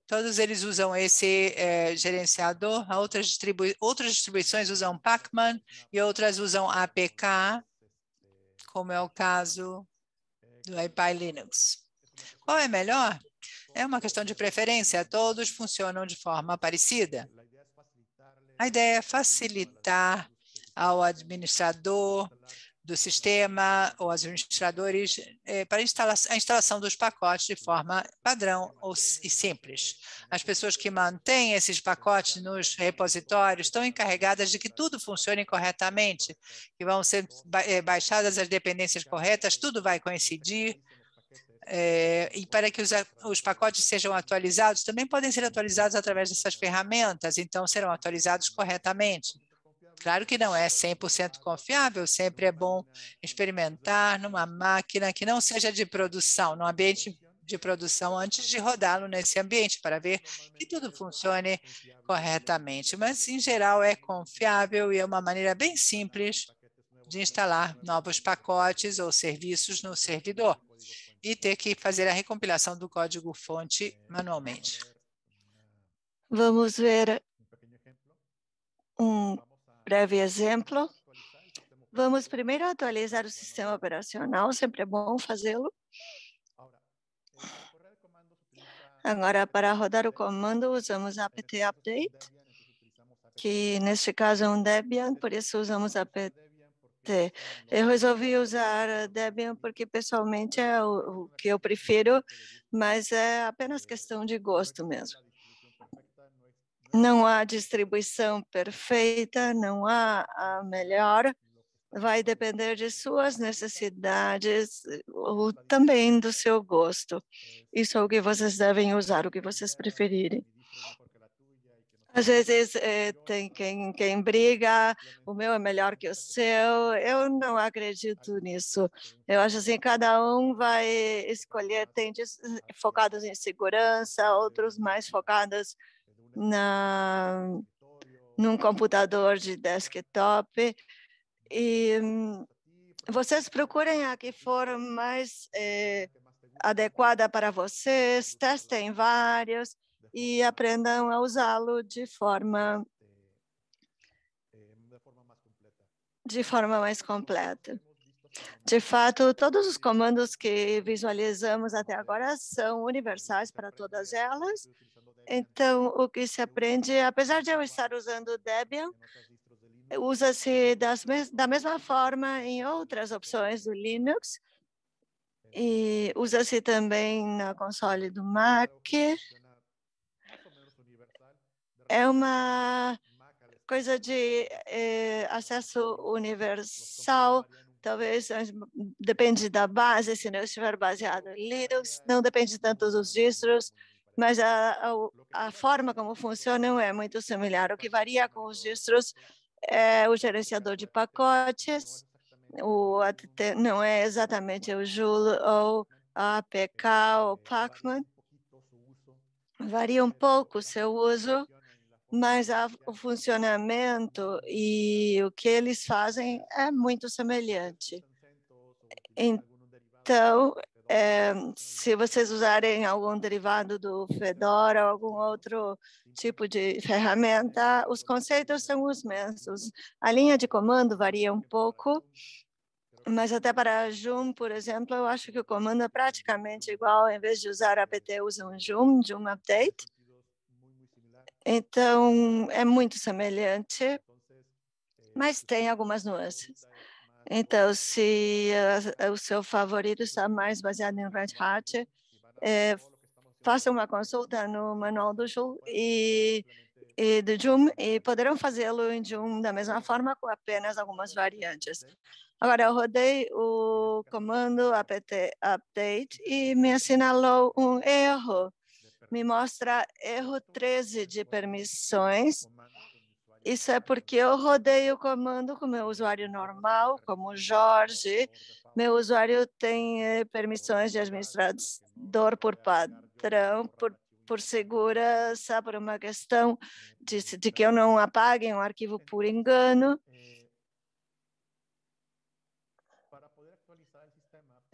[SPEAKER 1] Todos eles usam esse é, gerenciador. Outras, outras distribuições usam Pacman e outras usam APK como é o caso do API Linux. Qual é melhor? É uma questão de preferência, todos funcionam de forma parecida. A ideia é facilitar ao administrador do sistema ou aos administradores é, para a instalação dos pacotes de forma padrão ou, e simples. As pessoas que mantêm esses pacotes nos repositórios estão encarregadas de que tudo funcione corretamente, que vão ser eh, baixadas as dependências corretas, tudo vai coincidir, é, e para que os, os, pacotes sejam atualizados, também podem ser atualizados através dessas ferramentas, então serão atualizados corretamente. Claro que não é 100% confiável, sempre é bom experimentar numa máquina que não seja de produção, num ambiente de produção antes de rodá-lo nesse ambiente para ver que tudo funcione corretamente. Mas, em geral, é confiável e é uma maneira bem simples de instalar novos pacotes ou serviços no servidor e ter que fazer a recompilação do código-fonte manualmente.
[SPEAKER 2] Vamos ver um breve exemplo. Vamos primeiro atualizar o sistema operacional, sempre é bom fazê-lo. Agora, para rodar o comando, usamos apt update, que neste caso é um Debian, por isso usamos apt. Eu resolvi usar Debian porque pessoalmente é o, que eu prefiro, mas é apenas questão de gosto mesmo. Não há distribuição perfeita, não há a melhor, vai depender de suas necessidades ou também do seu gosto. Isso é o que vocês devem usar, o que vocês preferirem. Às vezes é, tem quem, quem briga, o meu é melhor que o seu. Eu não acredito nisso. Eu acho assim, cada um vai escolher, tem focados em segurança, outros mais focados na, num computador de desktop. E hum, vocês procurem a que for mais é, adequada para vocês, testem vários e aprendam a usá-lo de forma de forma mais completa. De fato, todos os comandos que visualizamos até agora são universais para todas elas então, o que se aprende, apesar de eu estar usando Debian, eh, usa-se da mesma forma em outras opções do Linux e usa-se também na console do é Mac. É uma é coisa de eh, acesso universal, talvez depende da base, se não estiver baseado em é Linux, não depende tanto dos distros, mas a, a, a forma como funcionam é muito similar. O que varia com os distros é o gerenciador de pacotes, é o, né? não é exatamente o Joule ou a APK é, é, ou Pacman. Varia um pouco o seu uso, mas a, o funcionamento e o que eles fazem é muito semelhante. Então, é, se vocês usarem algum derivado do Fedora ou algum outro tipo de ferramenta, os conceitos são os mesmos. A linha de comando varia um pouco, mas até para Joom, por exemplo, eu acho que o comando é praticamente igual. Em vez de usar apt, usa um Joom, Joom Update. Então, é muito semelhante, mas tem algumas nuances. Então, se o seu favorito está mais baseado em Red Hat, é, eh, faça uma consulta no Manual do Joom e, e do Joom e poderão fazê-lo em Joom da mesma forma, com apenas algumas variantes. Agora, eu rodei o comando apt update e me assinalou um erro. Me mostra erro 13 de permissões isso é porque eu rodei o comando com meu usuário normal, como Jorge. Meu usuário tem eh, permissões de administrador por padrão, por, por segurança, por uma questão de, de que eu não apague é um arquivo por engano.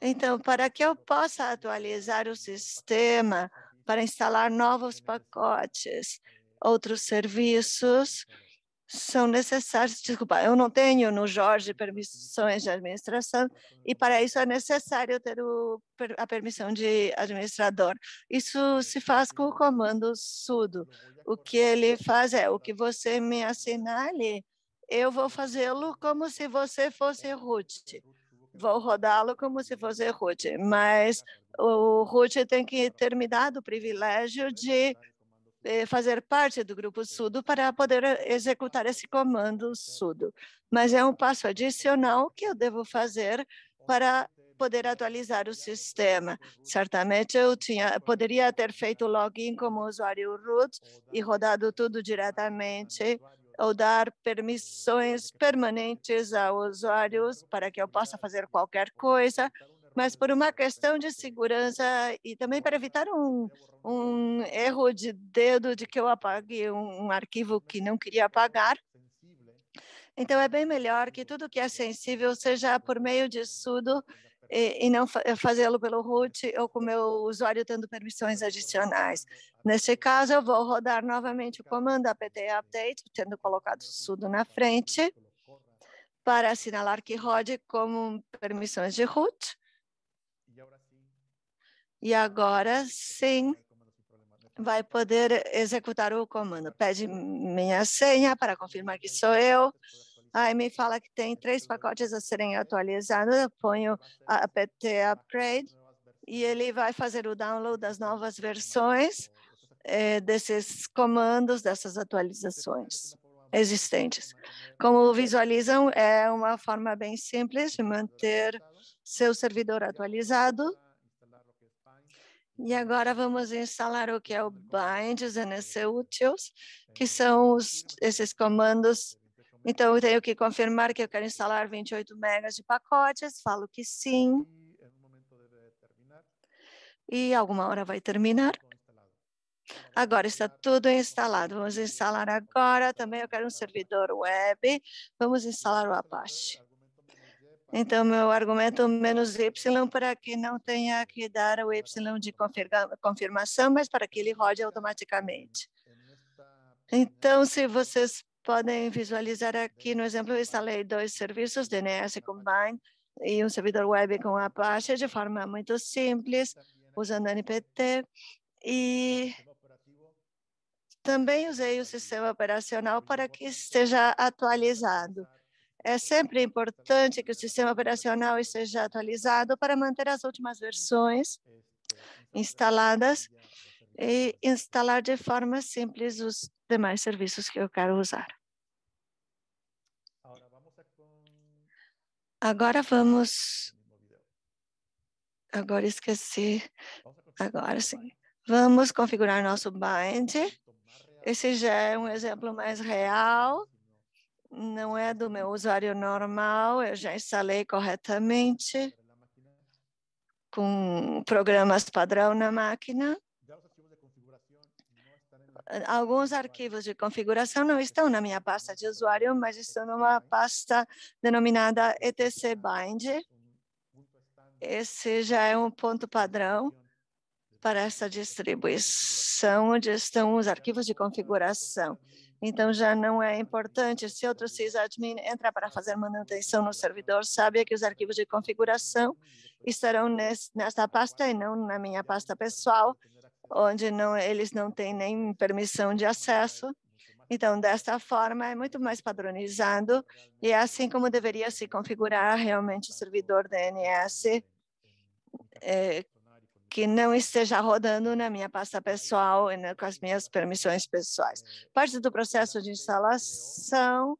[SPEAKER 2] Então, para que eu possa atualizar o sistema para instalar novos pacotes, outros serviços, são necessários, desculpa, eu não tenho no Jorge uhum. permissões de administração uhum. e para isso é necessário ter o, a permissão de administrador. Isso se faz com o comando sudo. O que ele faz é, o que uhum. você me assinale, eu vou fazê-lo como se você fosse root. Vou rodá-lo como se fosse root, mas o root tem que ter me dado o privilégio de eh, fazer parte do grupo SUDO para poder eh, executar esse comando SUDO. Mas é um passo adicional que eu devo fazer para poder atualizar o sistema. Certamente eu tinha, poderia ter feito login como usuário root e rodado tudo diretamente ou dar permissões permanentes a usuários para que eu possa fazer qualquer coisa mas por uma questão de segurança e também para evitar um, um erro de dedo de que eu apague um, um arquivo que não queria apagar, então, é bem melhor que tudo que é sensível seja por meio de sudo e, e não fa eh, fazê-lo pelo root ou com o meu usuário tendo permissões adicionais. Nesse caso, eu vou rodar novamente o comando apt update, tendo colocado sudo na frente, para assinalar que rode como permissões de root. E agora sim vai poder executar o comando. Pede minha senha para confirmar que sou eu. Aí me fala que tem três pacotes a serem atualizados. Eu ponho a apt upgrade e ele vai fazer o download das novas versões eh, desses comandos, dessas atualizações existentes. Como visualizam, é uma forma bem simples de manter seu servidor atualizado e agora vamos instalar o que é o binds né, e nsutils, que são os, esses comandos. Então, eu tenho que confirmar que eu quero instalar 28 megas de pacotes, falo que sim. E alguma hora vai terminar. Agora está tudo instalado. Vamos instalar agora. Também eu quero um servidor web. Vamos instalar o Apache. Então, meu argumento menos Y para que não tenha que dar o Y de confirma, confirmação, mas para que ele rode automaticamente. Então, se vocês podem visualizar aqui, no exemplo, eu instalei dois serviços, DNS Combine e um servidor web com Apache, de forma muito simples, usando NPT. E também usei o sistema operacional para que esteja atualizado. É sempre importante que o sistema operacional esteja atualizado para manter as últimas versões instaladas e instalar de forma simples os demais serviços que eu quero usar. Agora vamos... Agora esqueci. Agora sim. Vamos configurar nosso bind. Esse já é um exemplo mais real não é do meu usuário normal, eu já instalei corretamente com programas padrão na máquina. Alguns arquivos de configuração não estão na minha pasta de usuário, mas estão numa pasta denominada etcbind. Esse já é um ponto padrão para essa distribuição, onde estão os arquivos de configuração. Então já não é importante se outro sysadmin entrar para fazer manutenção no servidor, sabe que os arquivos de configuração estarão nesse, nesta pasta e não na minha pasta pessoal, onde não, eles não têm nem permissão de acesso. Então, desta forma, é muito mais padronizado e é assim como deveria se configurar realmente o servidor DNS, é, eh, que não esteja rodando na minha pasta pessoal e com as minhas permissões pessoais. Parte do processo de instalação,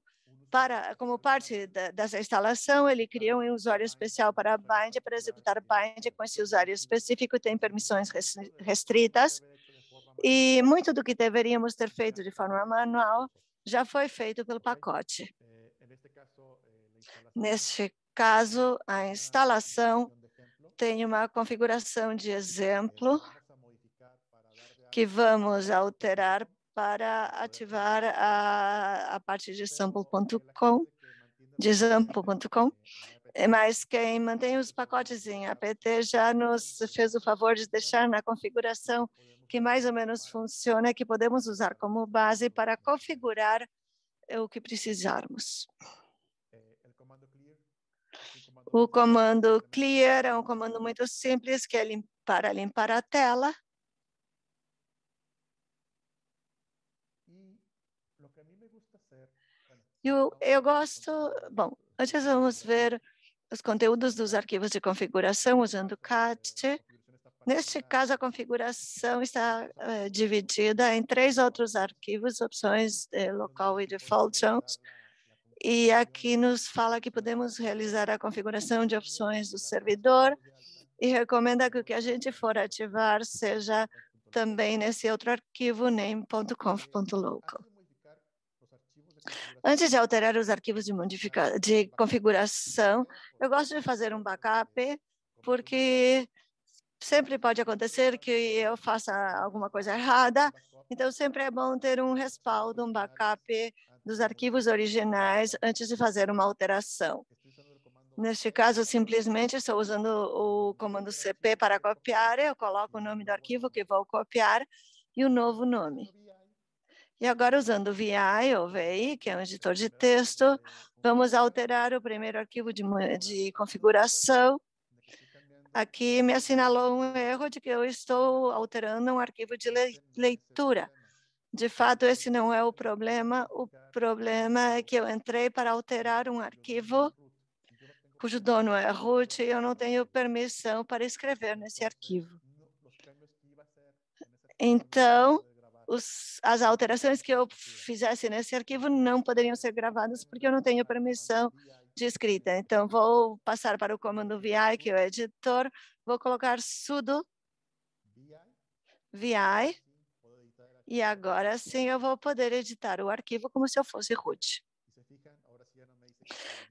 [SPEAKER 2] para, como parte da, dessa instalação, ele criou um usuário especial para Bind, para executar Bind com esse usuário específico, tem permissões restritas, e muito do que deveríamos ter feito de forma manual já foi feito pelo pacote. Neste caso, a instalação tem uma configuração de exemplo que vamos alterar para ativar a, a parte de sample.com, de sample.com, é, mas quem mantém os pacotes em APT já nos fez o favor de deixar na configuração que mais ou menos funciona, que podemos usar como base para configurar o que precisarmos. O comando clear é um comando muito simples que é lim para limpar a tela. Eu, eu gosto... Bom, antes vamos ver os conteúdos dos arquivos de configuração usando CAT. Neste caso, a configuração está eh, dividida em três outros arquivos, opções eh, local e default zones. E aqui nos fala que podemos realizar a configuração de opções do servidor e recomenda que o que a gente for ativar seja também nesse outro arquivo, name.conf.local. Antes de alterar os arquivos de, de configuração, eu gosto de fazer um backup, porque sempre pode acontecer que eu faça alguma coisa errada, então sempre é bom ter um respaldo, um backup dos arquivos originais antes de fazer uma alteração. Neste caso, simplesmente estou usando o comando cp para copiar, eu coloco o nome do arquivo que vou copiar e o novo nome. E agora, usando o VI ou VI, que é um editor de texto, vamos alterar o primeiro arquivo de, de configuração. Aqui me assinalou um erro de que eu estou alterando um arquivo de leitura. De fato, esse não é o problema. O problema é que eu entrei para alterar um arquivo cujo dono é root e eu não tenho permissão para escrever nesse arquivo. Então, os, as alterações que eu fizesse nesse arquivo não poderiam ser gravadas porque eu não tenho permissão de escrita. Então, vou passar para o comando VI, que é o editor, vou colocar sudo VI e agora sim eu vou poder editar o arquivo como se eu fosse root.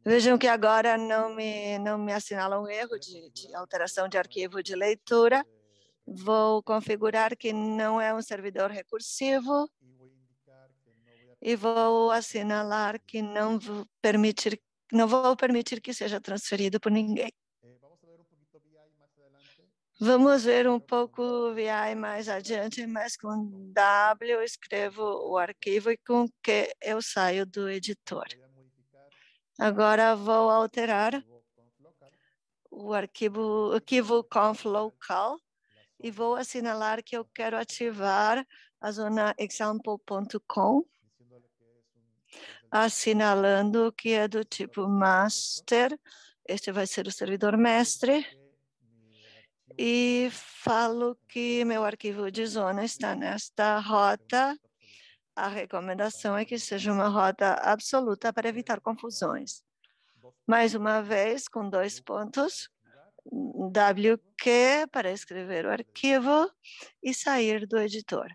[SPEAKER 2] Vejam que agora não me, não me assinala um erro de, de alteração de arquivo de leitura. Vou configurar que não é um servidor recursivo e vou assinalar que não vou permitir, não vou permitir que seja transferido por ninguém. Vamos ver um pouco VI mais adiante, mas com W eu escrevo o arquivo e com Q eu saio do editor. Agora vou alterar o arquivo, arquivo conf local e vou assinalar que eu quero ativar a zona example.com, assinalando que é do tipo master, este vai ser o servidor mestre, e falo que meu arquivo de zona está nesta rota. A recomendação é que seja uma rota absoluta para evitar confusões. Mais uma vez, com dois pontos, WQ para escrever o arquivo e sair do editor.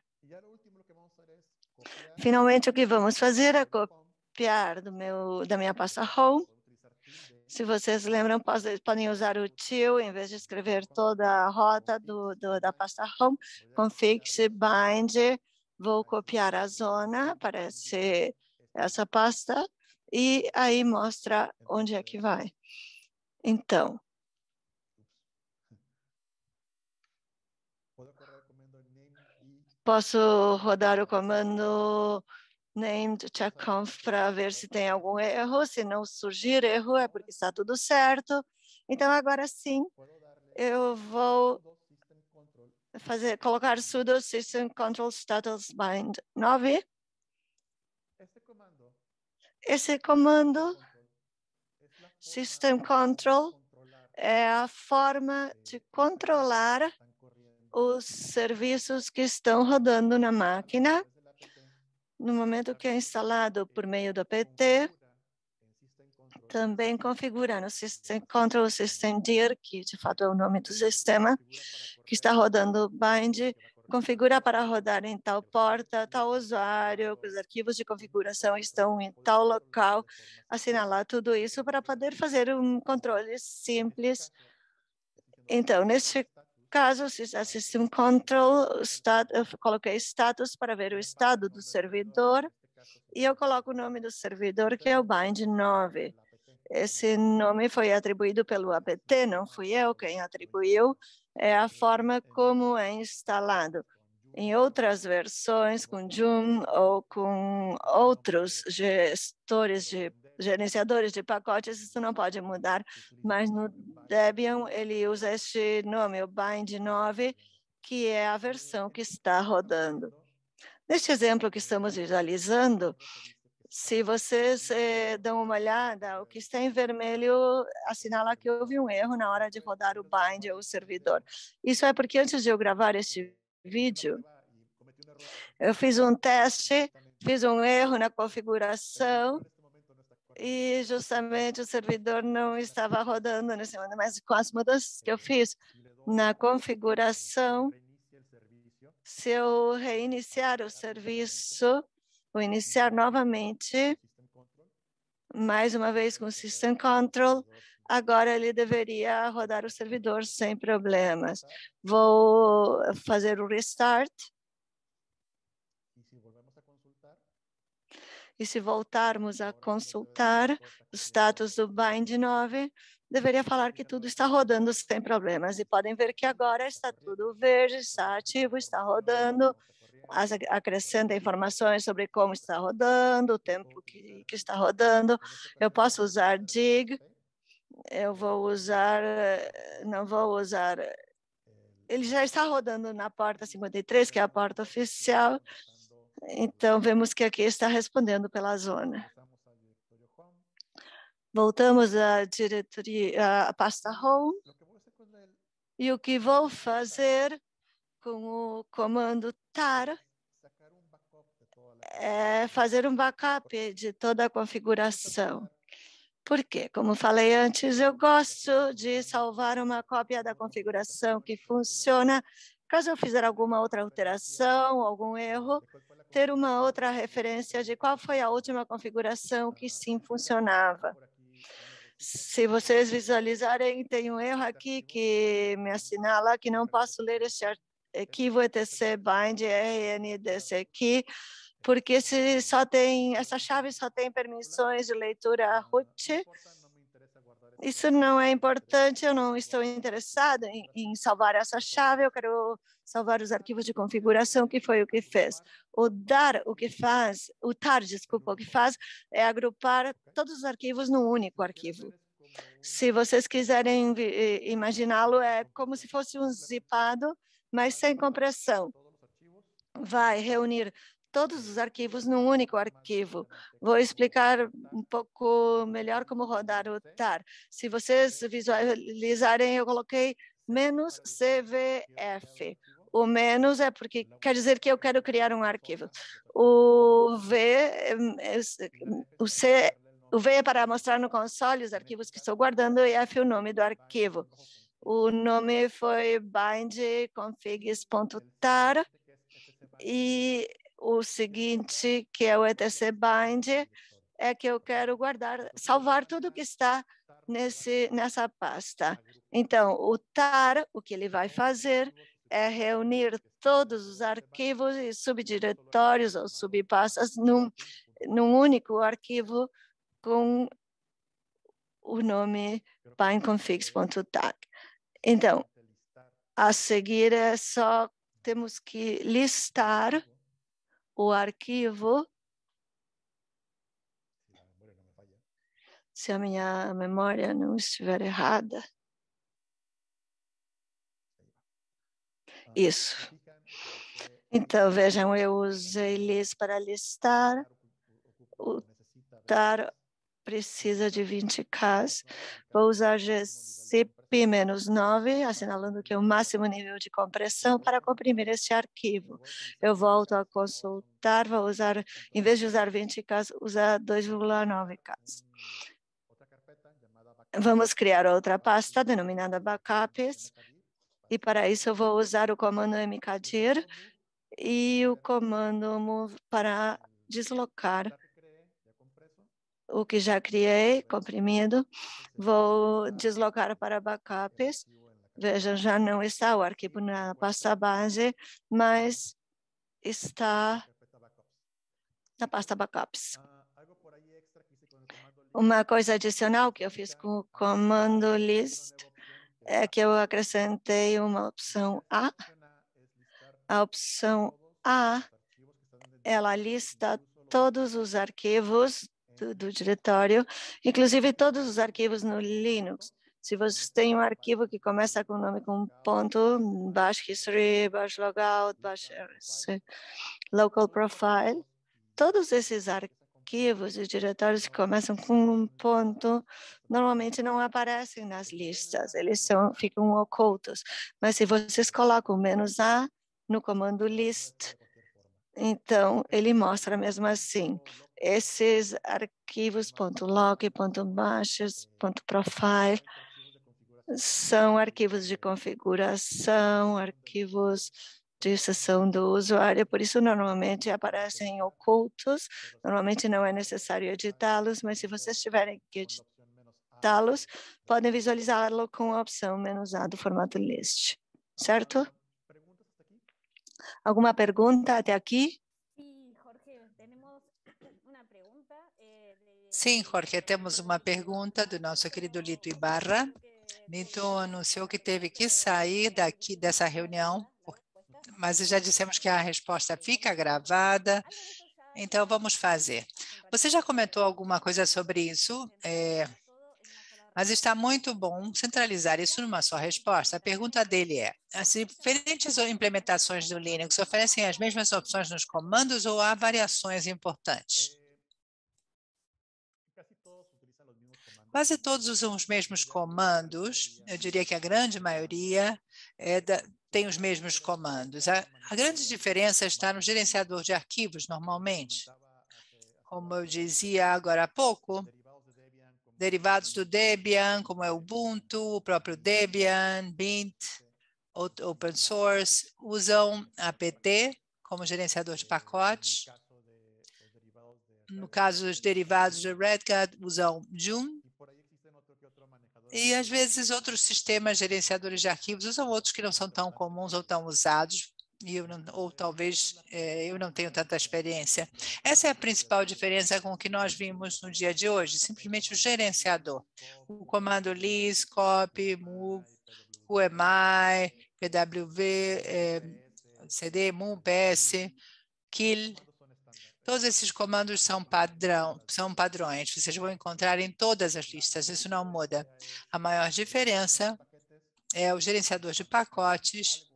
[SPEAKER 2] Finalmente, o que vamos fazer é copiar do meu, da minha pasta Home se vocês lembram, podem usar o til em vez de escrever toda a rota do, do, da pasta home, config, bind, vou copiar a zona para essa pasta e aí mostra onde é que vai. Então, posso rodar o comando named checkconf para ver se tem algum erro. Se não surgir erro, é porque está tudo certo. Então, agora sim, eu vou fazer, colocar sudo system control status bind 9. Esse comando, system control, é a forma de controlar os serviços que estão rodando na máquina no momento que é instalado por meio do APT, também configura no sistema, Control System Dir, que de fato é o nome do sistema, que está rodando bind, configura para rodar em tal porta, tal usuário, os arquivos de configuração estão em tal local, assinalar tudo isso para poder fazer um controle simples. Então, neste casos, assistir um control, eu coloquei status para ver o estado do servidor, e eu coloco o nome do servidor, que é o bind 9. Esse nome foi atribuído pelo APT, não fui eu quem atribuiu, é a forma como é instalado. Em outras versões, com Joom ou com outros gestores de gerenciadores de pacotes, isso não pode mudar, mas no Debian ele usa este nome, o bind 9, que é a versão que está rodando. Neste exemplo que estamos visualizando, se vocês eh, dão uma olhada, o que está em vermelho assinala que houve um erro na hora de rodar o bind ou o servidor. Isso é porque antes de eu gravar este vídeo, eu fiz um teste, fiz um erro na configuração e justamente o servidor não estava rodando nesse né, assim, momento, mas com as mudanças que eu fiz na configuração, se eu reiniciar o serviço, vou iniciar novamente, mais uma vez com o System Control, agora ele deveria rodar o servidor sem problemas. Vou fazer o restart E se voltarmos a consultar o status do Bind 9, deveria falar que tudo está rodando sem problemas. E podem ver que agora está tudo verde, está ativo, está rodando, acrescenta informações sobre como está rodando, o tempo que, que está rodando. Eu posso usar DIG, eu vou usar, eh, não vou usar eh, ele já está rodando na porta 53, que é a porta oficial, então, vemos que aqui está respondendo pela zona. Voltamos à diretoria, à pasta Home. E o que vou fazer com o comando TAR é fazer um backup de toda a configuração. por quê como falei antes, eu gosto de salvar uma cópia da configuração que funciona. Caso eu fizer alguma outra alteração, algum erro, ter uma outra referência de qual foi a última configuração que sim funcionava. Se vocês visualizarem, tem um erro aqui que me assinala que não posso ler esse arquivo etc bind rndc aqui, porque se só tem essa chave só tem permissões de leitura root isso não é importante, eu não estou interessada em, em, salvar essa chave, eu quero salvar os arquivos de configuração, que foi o que fez. O DAR, o que faz, o TAR, desculpa, o que faz é agrupar todos os arquivos num único arquivo. Se vocês quiserem eh, imaginá-lo, é como se fosse um zipado, mas sem compressão. Vai reunir todos os arquivos num único arquivo. Vou explicar um pouco melhor como rodar o TAR. Se vocês visualizarem, eu coloquei menos CVF. O menos é porque quer dizer que eu quero criar um arquivo. O V, o C, o V é para mostrar no console os arquivos que estou guardando e F é o nome do arquivo. O nome foi bindconfigs.tar e o seguinte, que é o etc bind, é que eu quero guardar, salvar tudo que está nesse, nessa pasta. Então, o TAR, o que ele vai fazer é reunir todos os arquivos e subdiretórios ou subpastas num, num único arquivo com o nome pineconfigs.tag. Então, a seguir é só temos que listar o arquivo. Se a minha memória não estiver errada. isso. Então, vejam, eu usei list para listar. O TAR precisa de 20Ks. Vou usar GCP-9, assinalando que é o máximo nível de compressão para comprimir este arquivo. Eu volto a consultar, vou usar, em vez de usar 20Ks, usar 2,9Ks. Vamos criar outra pasta denominada backups. E para isso eu vou usar o comando mkdir uhum. e o comando move para deslocar o que já criei, comprimido. Vou deslocar para backups. Vejam, já não está o arquivo na pasta base, mas está na pasta backups. Uma coisa adicional que eu fiz com o comando list é que eu acrescentei uma opção A. A opção A, ela lista todos os arquivos do, do diretório, inclusive todos os arquivos no Linux. Se vocês têm um arquivo que começa com o nome com um ponto, bash history, bash logout, bash local profile, todos esses arquivos arquivos e diretórios que começam com um ponto normalmente não aparecem nas listas, eles são, ficam ocultos. Mas se vocês colocam menos A no comando list, então ele mostra mesmo assim. Esses arquivos ponto .log, ponto ponto .profile são arquivos de configuração, arquivos discussão do usuário, por isso normalmente aparecem ocultos, normalmente não é necessário editá-los, mas se vocês tiverem que editá-los, podem visualizá-lo com a opção menos A do formato list, certo? Alguma pergunta até aqui?
[SPEAKER 1] Sim, Jorge, eh, temos uma pergunta do nosso querido Lito Ibarra. Lito eh, anunciou que teve que sair daqui dessa reunião mas já dissemos que a resposta fica gravada. Então, vamos fazer. Então, Você já comentou alguma coisa sobre isso? É, mas está muito bom centralizar isso numa só resposta. A pergunta dele é: as diferentes implementações do Linux oferecem as mesmas opções nos comandos ou há variações importantes? É, quase todos usam os mesmos comandos, eu diria que a grande maioria é da, tem os mesmos comandos. A, a grande diferença está no gerenciador de arquivos, normalmente. Como eu dizia agora há pouco, derivados do Debian, como é o Ubuntu, o próprio Debian, Bint, open source, usam apt como gerenciador de pacote. No caso dos derivados do Red Hat, usam Joom e às vezes outros sistemas gerenciadores de arquivos usam outros que não são tão comuns ou tão usados, e eu não, ou talvez eh, eu não tenho tanta experiência. Essa é a principal diferença com o que nós vimos no dia de hoje, simplesmente o gerenciador. O comando LIS, COPY, MU, QEMI, PWV, eh, CD, MUM, PS, KILL, Todos esses comandos são padrão, são padrões. Vocês vão encontrar em todas as listas. Isso não muda. A maior diferença é o gerenciador de pacotes.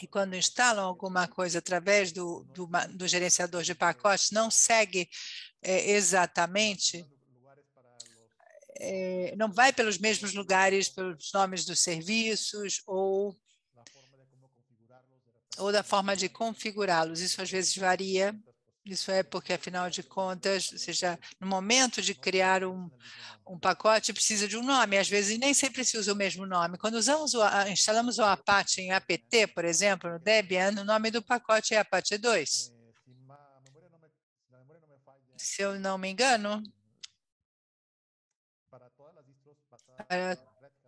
[SPEAKER 1] E quando instalam alguma coisa através do, do, do gerenciador de pacotes, não segue é, exatamente é, não vai pelos mesmos lugares, pelos nomes dos serviços ou, ou da forma de configurá-los. Isso às vezes varia isso é porque, afinal de contas, ou seja, no momento de criar um, um pacote, precisa de um nome. Às vezes, nem sempre se usa o mesmo nome. Quando usamos o, instalamos o Apache em APT, por exemplo, no Debian, o nome do pacote é Apache 2. Se eu não me engano, para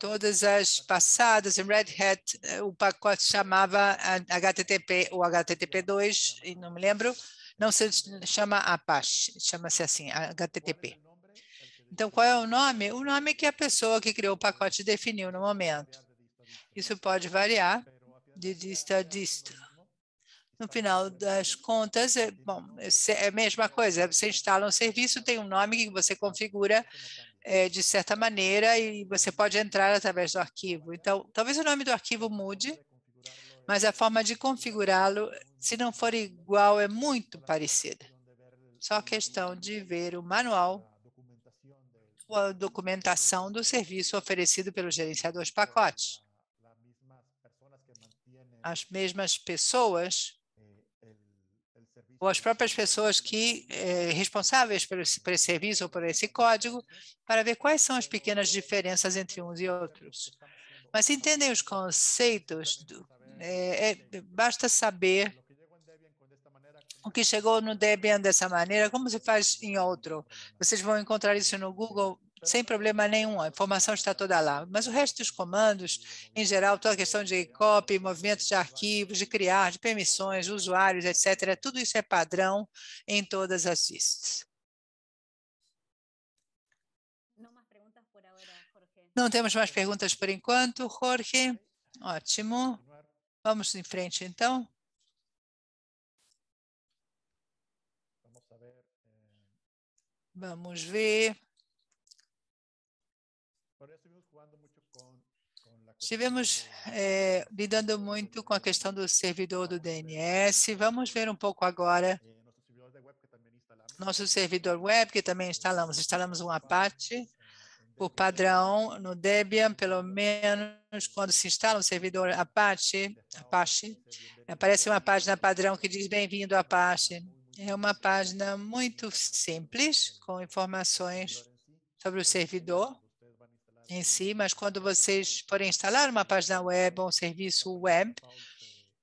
[SPEAKER 1] todas as passadas em Red Hat, eh, o pacote chamava HTTP ou HTTP2, não me lembro, não se chama Apache, chama-se assim, HTTP. É é então, qual é, é o nome? O nome que a pessoa que criou o pacote definiu no momento. Isso pode variar de dista a dista. No final das contas, é, bom, é a mesma coisa. Você instala um serviço, tem um nome que você configura é, de certa maneira e você pode entrar através do arquivo. Então, talvez o nome do arquivo mude, mas a forma de configurá-lo se não for igual, é muito parecida. Só questão de ver o manual ou a documentação do serviço oferecido pelo gerenciador de pacotes. As mesmas pessoas ou as próprias pessoas que é, responsáveis por esse, por esse serviço ou por esse código, para ver quais são as pequenas diferenças entre uns e outros. Mas entendem os conceitos, do, é, é, basta saber o que chegou no Debian dessa maneira, como se faz em outro? Vocês vão encontrar isso no Google sem problema nenhum, a informação está toda lá. Mas o resto dos comandos, em geral, toda a questão de copy, movimentos de arquivos, de criar, de permissões, usuários, etc., tudo isso é padrão em todas as vistas. Não temos mais perguntas por enquanto, Jorge. Ótimo. Vamos em frente, então. Vamos ver. Estivemos é, lidando muito com a questão do servidor do DNS. Vamos ver um pouco agora é, nosso servidor web, que também instalamos. Instalamos um Apache por padrão no Debian, pelo menos quando se instala um servidor Apache, Apache aparece uma página padrão que diz bem-vindo Apache. É uma página muito simples, com informações sobre o servidor em si, mas quando vocês forem instalar uma página web ou um serviço web,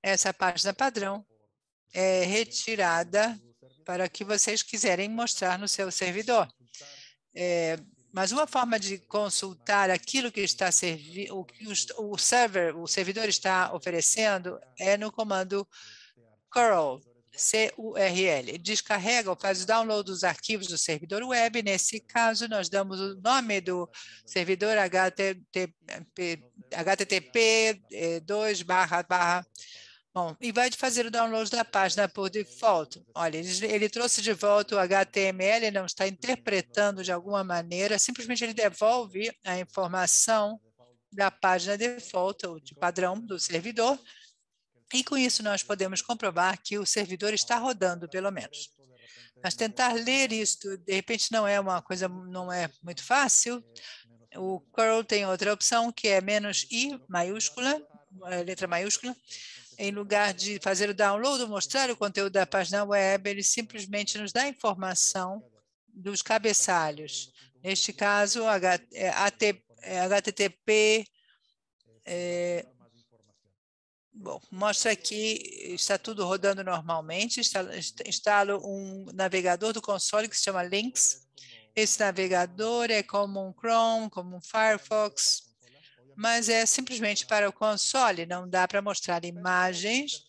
[SPEAKER 1] essa página padrão é retirada para o que vocês quiserem mostrar no seu servidor. É, mas uma forma de consultar aquilo que está o que o, server, o servidor está oferecendo é no comando curl. Né? CURL. Descarrega ou faz o download dos arquivos do servidor web. Nesse caso, nós damos o nome do servidor http, http 2 eh, barra, barra Bom, e vai fazer o download da página por default. Olha, ele, ele, trouxe de volta o HTML, não está interpretando de alguma maneira, simplesmente ele devolve a informação da página default, ou de padrão do servidor, e com isso nós podemos comprovar que o servidor está rodando, pelo menos. Mas tentar ler isto, de repente, não é uma coisa, não é muito fácil. O curl tem outra opção, que é menos i maiúscula, é, letra maiúscula. Em lugar de fazer o download ou mostrar o conteúdo da página web, ele simplesmente nos dá informação dos cabeçalhos. Neste caso, HTTP é, Bom, mostra que está tudo rodando normalmente. Instalo um navegador do console que se chama Links. Esse navegador é como um Chrome, como um Firefox, mas é simplesmente para o console. Não dá para mostrar imagens,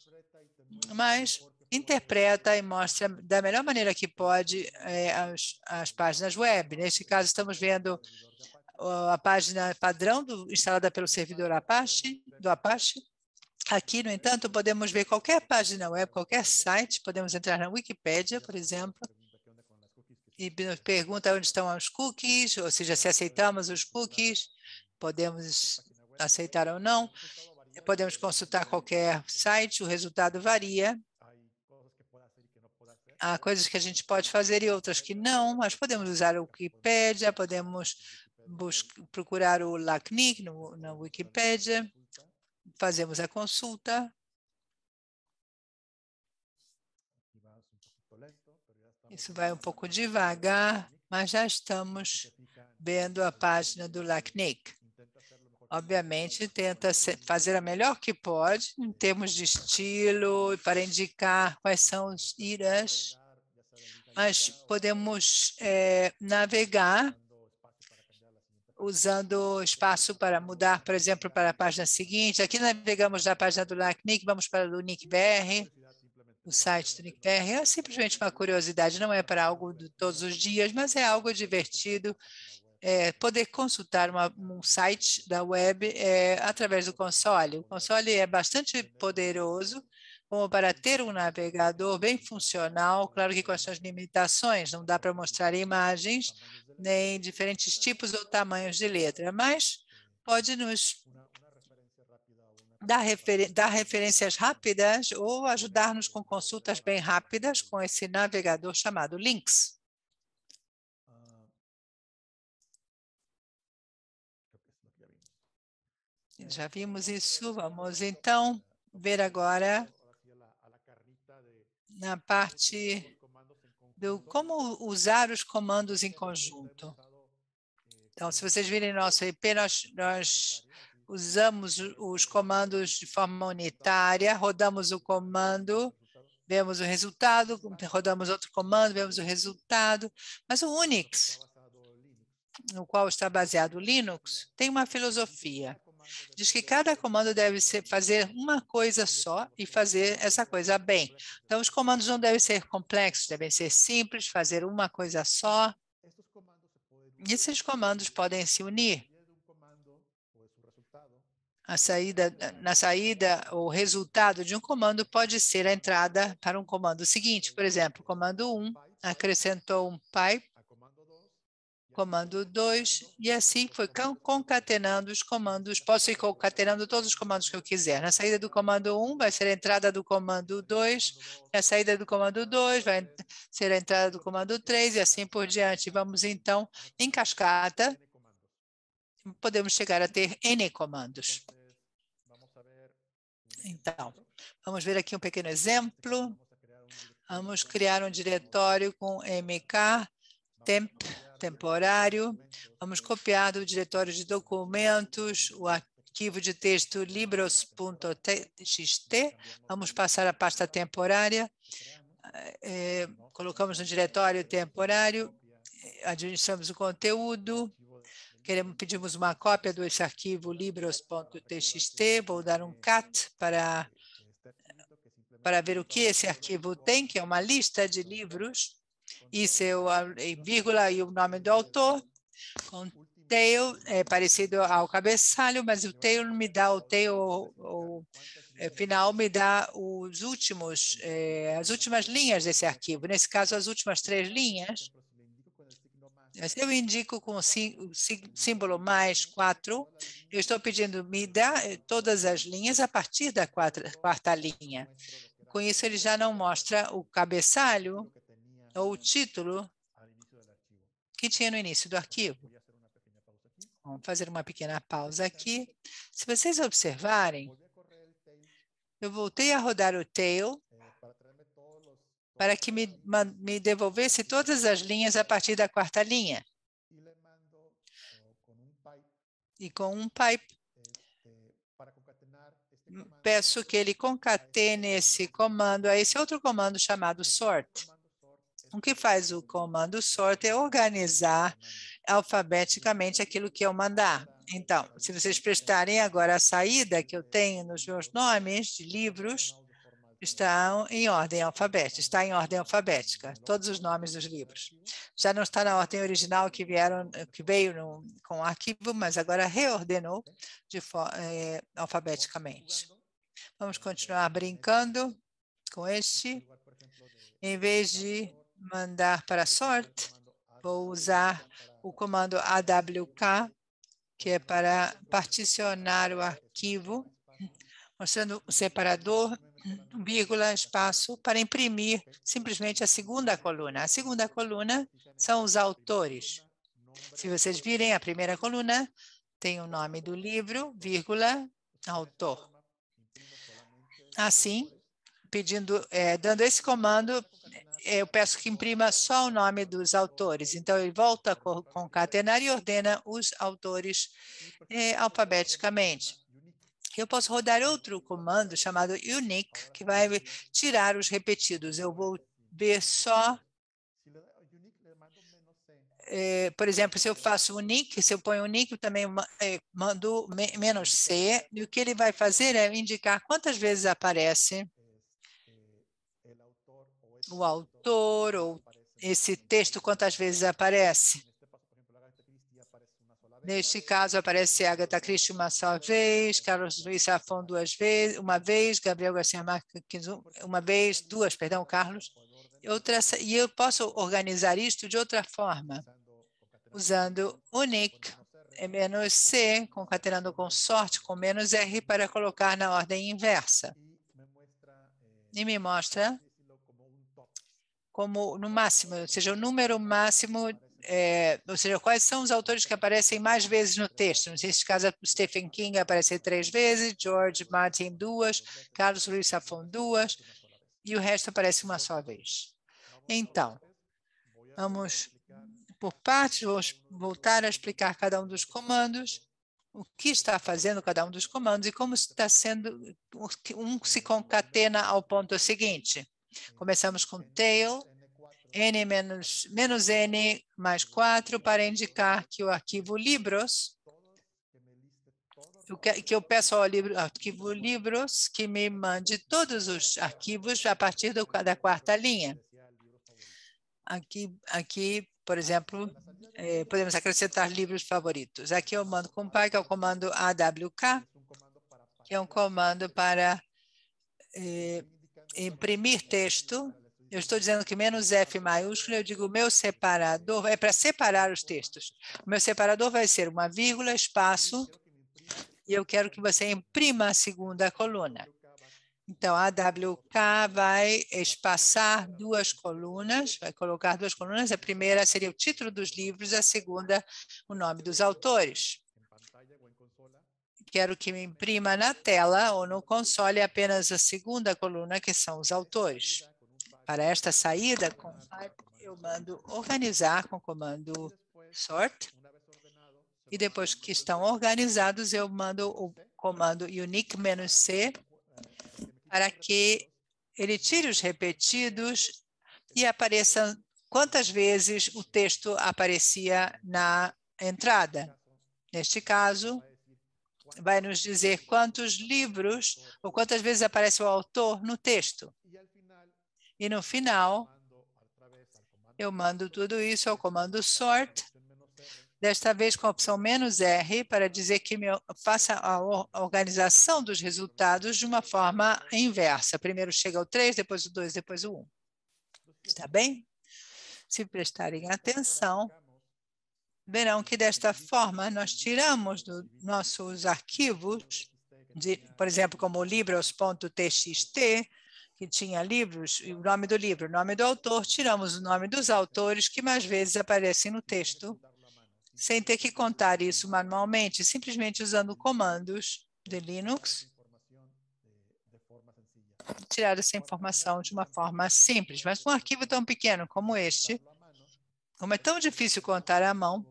[SPEAKER 1] mas interpreta e mostra da melhor maneira que pode é, as, as páginas web. Neste caso, estamos vendo a página padrão do, instalada pelo servidor Apache, do Apache, Aqui, no entanto, podemos ver qualquer página web, qualquer site, podemos entrar na Wikipédia, por exemplo, e pergunta onde estão os cookies, ou seja, se aceitamos os cookies, podemos aceitar ou não. Podemos consultar qualquer site, o resultado varia. Há coisas que a gente pode fazer e outras que não, mas podemos usar o Wikipédia, podemos procurar o LACNIC na Wikipédia fazemos a consulta. Isso vai um pouco devagar, mas já estamos vendo a página do LACNIC. Obviamente, tenta fazer a melhor que pode em termos de estilo, para indicar quais são os IRAs, mas podemos é, navegar usando espaço para mudar, por exemplo, para a página seguinte. Aqui navegamos da página do LACNIC, vamos para o NICBR, o site do NICBR. É simplesmente uma curiosidade, não é para algo de todos os dias, mas é algo divertido. É, poder consultar uma, um site da web é, através do console. O console é bastante poderoso como para ter um navegador bem funcional, claro que com as suas limitações, não dá para mostrar imagens, nem diferentes tipos ou tamanhos de letra, mas pode nos dar, refer dar referências rápidas ou ajudar-nos com consultas bem rápidas com esse navegador chamado Links. Já vimos isso, vamos então ver agora na parte do como usar os comandos em conjunto. Então, se vocês virem nosso IP, nós, nós usamos os comandos de forma unitária, rodamos o comando, vemos o resultado, rodamos outro comando, vemos o resultado. Mas o Unix, no qual está baseado o Linux, tem uma filosofia diz que cada comando deve ser, fazer uma coisa só e fazer essa coisa bem. Então, os comandos não devem ser complexos, devem ser simples, fazer uma coisa só. E esses comandos podem se unir. A saída, na saída, o resultado de um comando pode ser a entrada para um comando seguinte. Por exemplo, comando 1 acrescentou um pipe comando 2, e assim foi concatenando os comandos, posso ir concatenando todos os comandos que eu quiser. Na saída do comando 1 um, vai ser a entrada do comando 2, na saída do comando 2 vai ser a entrada do comando 3 e assim por diante. Vamos então em cascata, podemos chegar a ter N comandos. Então, vamos ver aqui um pequeno exemplo. Vamos criar um diretório com mk temp temporário. Vamos copiar do diretório de documentos o arquivo de texto libros.txt. Vamos passar a pasta temporária. É, colocamos no diretório temporário, administramos o conteúdo, queremos, pedimos uma cópia desse arquivo libros.txt, vou dar um cat para, para ver o que esse arquivo tem, que é uma lista de livros e seu em vírgula e eh, o nome do autor, com tail é parecido ao cabeçalho, mas o tail me dá o tail o, é, final me dá os últimos é, eh, as últimas linhas desse arquivo. Nesse caso, as últimas três linhas. Eu indico com o símbolo mais 4, eu estou pedindo me dá eh, todas as linhas a partir da quarta, quarta linha. Com isso, ele já não mostra o cabeçalho, ou o título que tinha no início do arquivo. Vamos fazer uma pequena pausa aqui. Se vocês observarem, eu voltei a rodar o tail para que me, me devolvesse todas as linhas a partir da quarta linha. E com um pipe, peço que ele concatene esse comando a esse outro comando chamado sort. O que faz o comando sort é organizar alfabeticamente aquilo que eu mandar. Então, se vocês prestarem agora a saída que eu tenho nos meus nomes de livros, estão em ordem alfabética, está em ordem alfabética, todos os nomes dos livros. Já não está na ordem original que vieram, que veio no, com o arquivo, mas agora reordenou de, é, alfabeticamente. Vamos continuar brincando com este. Em vez de mandar para a sorte, vou usar o comando AWK, que é para particionar o arquivo, mostrando o separador, vírgula, espaço, para imprimir simplesmente a segunda coluna. A segunda coluna são os autores. Se vocês virem, a primeira coluna tem o nome do livro, vírgula, autor. Assim, pedindo, é, dando esse comando, eu peço que imprima só o nome dos autores. Então, ele volta a concatenar e ordena os autores eh, alfabeticamente. Eu posso rodar outro comando chamado unique, que vai tirar os repetidos. Eu vou ver só eh, por exemplo, se eu faço unique, se eu ponho unique, eu também eh, mando menos C, e o que ele vai fazer é indicar quantas vezes aparece o autor autor ou esse texto quantas vezes aparece. Neste caso, aparece Agatha Christie uma só vez, Carlos Luiz Safon duas vezes, uma vez, Gabriel Garcia Marques uma vez, duas, perdão, Carlos. Outra, e eu posso organizar isto de outra forma, usando unique, é menos C, concatenando consorte, com menos R, para colocar na ordem inversa. E me mostra como no máximo, ou seja, o número máximo, é, ou seja, quais são os autores que aparecem mais vezes no texto? Nesse caso, é Stephen King aparece três vezes, George Martin duas, Carlos Luiz Safon duas, e o resto aparece uma só vez. Então, vamos por partes, vamos voltar a explicar cada um dos comandos, o que está fazendo cada um dos comandos e como está sendo um se concatena ao ponto seguinte. Começamos com tail, n menos, menos n mais 4 para indicar que o arquivo libros, que eu peço ao livro, arquivo libros que me mande todos os arquivos a partir do, da quarta linha. Aqui, aqui por ah, exemplo, eh, podemos acrescentar livros favoritos. Aqui eu mando com o pai, que é o comando AWK, que é um é comando para é eh, imprimir texto, eu estou dizendo que menos F maiúsculo, eu digo meu separador, é para separar os textos. O meu separador vai ser uma vírgula, espaço, e eu quero que você imprima a segunda coluna. Então, a WK vai espaçar duas colunas, vai colocar duas colunas. A primeira seria o título dos livros, a segunda, o nome dos autores. Quero que me imprima na tela ou no console apenas a segunda coluna, que são os autores. Para esta saída, eu mando organizar com o comando sort. E depois que estão organizados, eu mando o comando unique-c para que ele tire os repetidos e apareçam quantas vezes o texto aparecia na entrada. Neste caso, vai nos dizer quantos livros ou quantas vezes aparece o autor no texto. E no final, eu mando tudo isso ao comando sort, desta vez com a opção menos "-r", para dizer que me faça a organização dos resultados de uma forma inversa. Primeiro chega o 3, depois o 2, depois o 1. Está bem? Se prestarem atenção, verão que desta forma nós tiramos dos nossos arquivos, de, por exemplo, como libros.txt, que tinha livros, o nome do livro, o nome do autor, tiramos o nome dos autores que mais vezes aparecem no texto, sem ter que contar isso manualmente, simplesmente usando comandos de Linux, tirar essa informação de uma forma simples. Mas um arquivo tão pequeno como este, como é tão difícil contar à mão,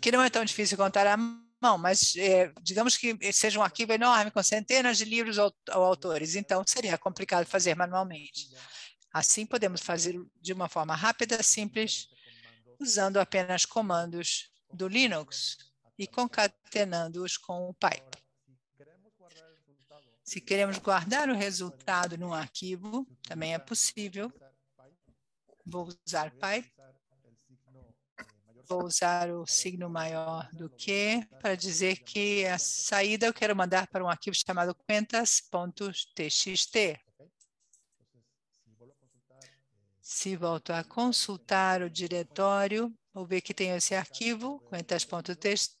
[SPEAKER 1] que não é tão difícil contar a mão, mas é, digamos que seja um arquivo enorme com centenas de livros ou, ou autores, então seria complicado fazer manualmente. Assim, podemos fazer de uma forma rápida, simples, usando apenas comandos do Linux e concatenando-os com o pipe. Se queremos guardar o resultado num arquivo, também é possível. Vou usar pipe vou usar o signo maior do que para dizer que a saída eu quero mandar para um arquivo chamado cuentas.txt. Se volto a consultar o diretório, vou ver que tem esse arquivo, cuentas.txt,